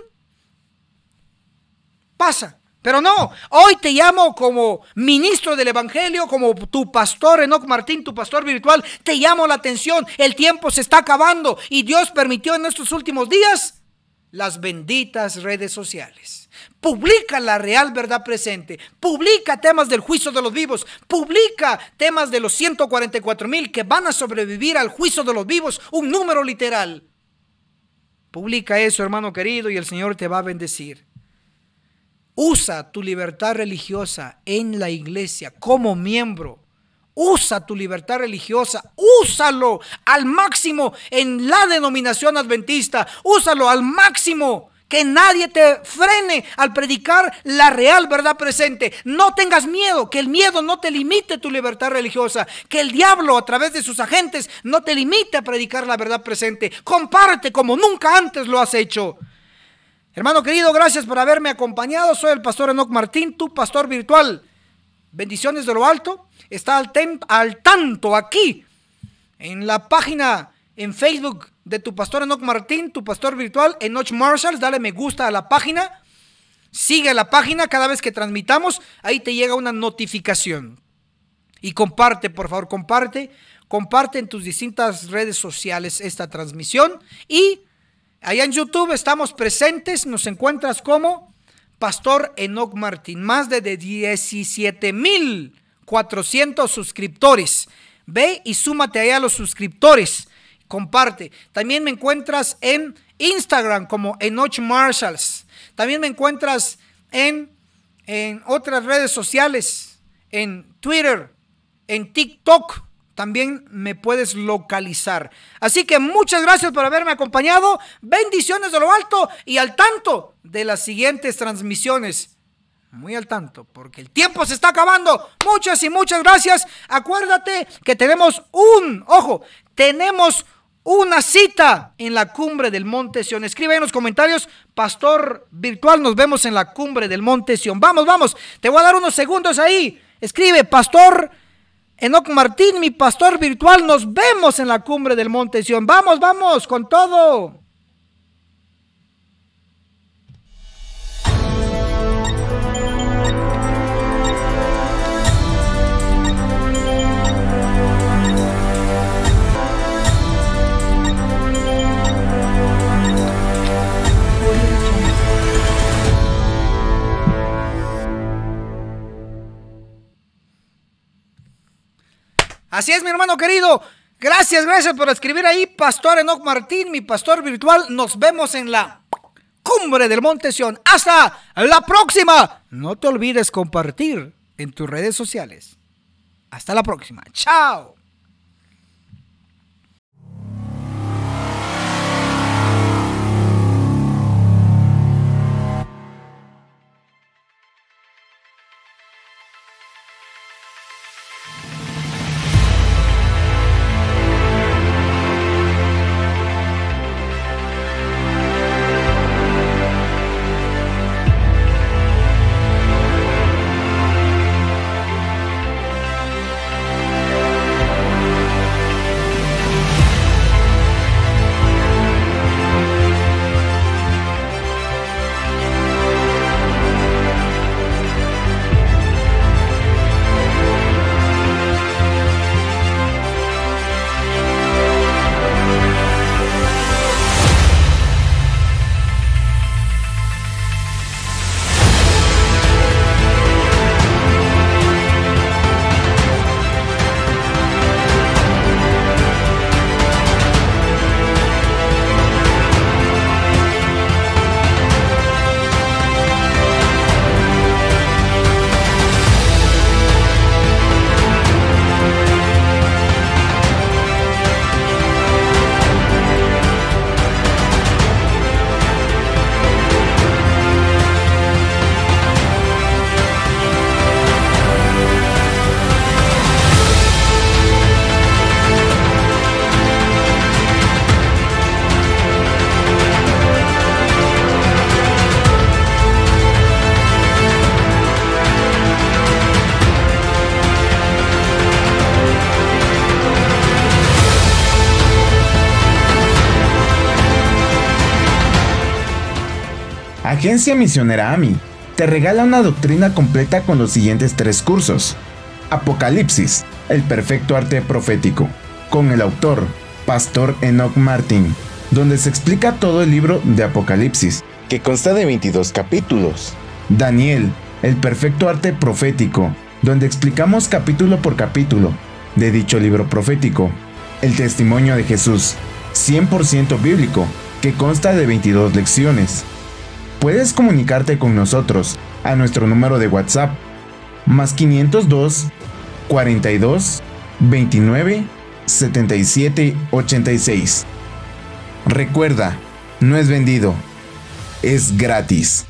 pasa. Pero no, hoy te llamo como ministro del Evangelio, como tu pastor Enoch Martín, tu pastor virtual, te llamo la atención, el tiempo se está acabando y Dios permitió en estos últimos días las benditas redes sociales. Publica la real verdad presente. Publica temas del juicio de los vivos. Publica temas de los 144 mil que van a sobrevivir al juicio de los vivos. Un número literal. Publica eso, hermano querido, y el Señor te va a bendecir. Usa tu libertad religiosa en la iglesia como miembro. Usa tu libertad religiosa, úsalo al máximo en la denominación adventista, úsalo al máximo que nadie te frene al predicar la real verdad presente. No tengas miedo, que el miedo no te limite tu libertad religiosa. Que el diablo a través de sus agentes no te limite a predicar la verdad presente. Comparte como nunca antes lo has hecho. Hermano querido, gracias por haberme acompañado. Soy el pastor Enoch Martín, tu pastor virtual. Bendiciones de lo alto. Está al, al tanto aquí en la página en Facebook de tu pastor Enoch Martín, tu pastor virtual, Enoch Marshalls. Dale me gusta a la página. Sigue la página cada vez que transmitamos. Ahí te llega una notificación. Y comparte, por favor, comparte. Comparte en tus distintas redes sociales esta transmisión. Y allá en YouTube estamos presentes. Nos encuentras como Pastor Enoch Martín. Más de 17,400 suscriptores. Ve y súmate allá a los suscriptores comparte. También me encuentras en Instagram como Enoch Marshalls. También me encuentras en, en otras redes sociales, en Twitter, en TikTok. También me puedes localizar. Así que muchas gracias por haberme acompañado. Bendiciones de lo alto y al tanto de las siguientes transmisiones muy al tanto, porque el tiempo se está acabando. Muchas y muchas gracias. Acuérdate que tenemos un, ojo, tenemos una cita en la cumbre del Monte Sion. Escribe en los comentarios, pastor virtual, nos vemos en la cumbre del Monte Sion. Vamos, vamos, te voy a dar unos segundos ahí. Escribe, pastor Enoc Martín, mi pastor virtual, nos vemos en la cumbre del Monte Sion. Vamos, vamos, con todo. Así es, mi hermano querido. Gracias, gracias por escribir ahí, Pastor Enoch Martín, mi pastor virtual. Nos vemos en la cumbre del Monte Sion. Hasta la próxima. No te olvides compartir en tus redes sociales. Hasta la próxima. Chao. Agencia Misionera AMI te regala una doctrina completa con los siguientes tres cursos. Apocalipsis, el perfecto arte profético, con el autor, Pastor Enoch Martin, donde se explica todo el libro de Apocalipsis, que consta de 22 capítulos. Daniel, el perfecto arte profético, donde explicamos capítulo por capítulo de dicho libro profético. El testimonio de Jesús, 100% bíblico, que consta de 22 lecciones. Puedes comunicarte con nosotros a nuestro número de WhatsApp más 502 42 29 77 86. Recuerda, no es vendido, es gratis.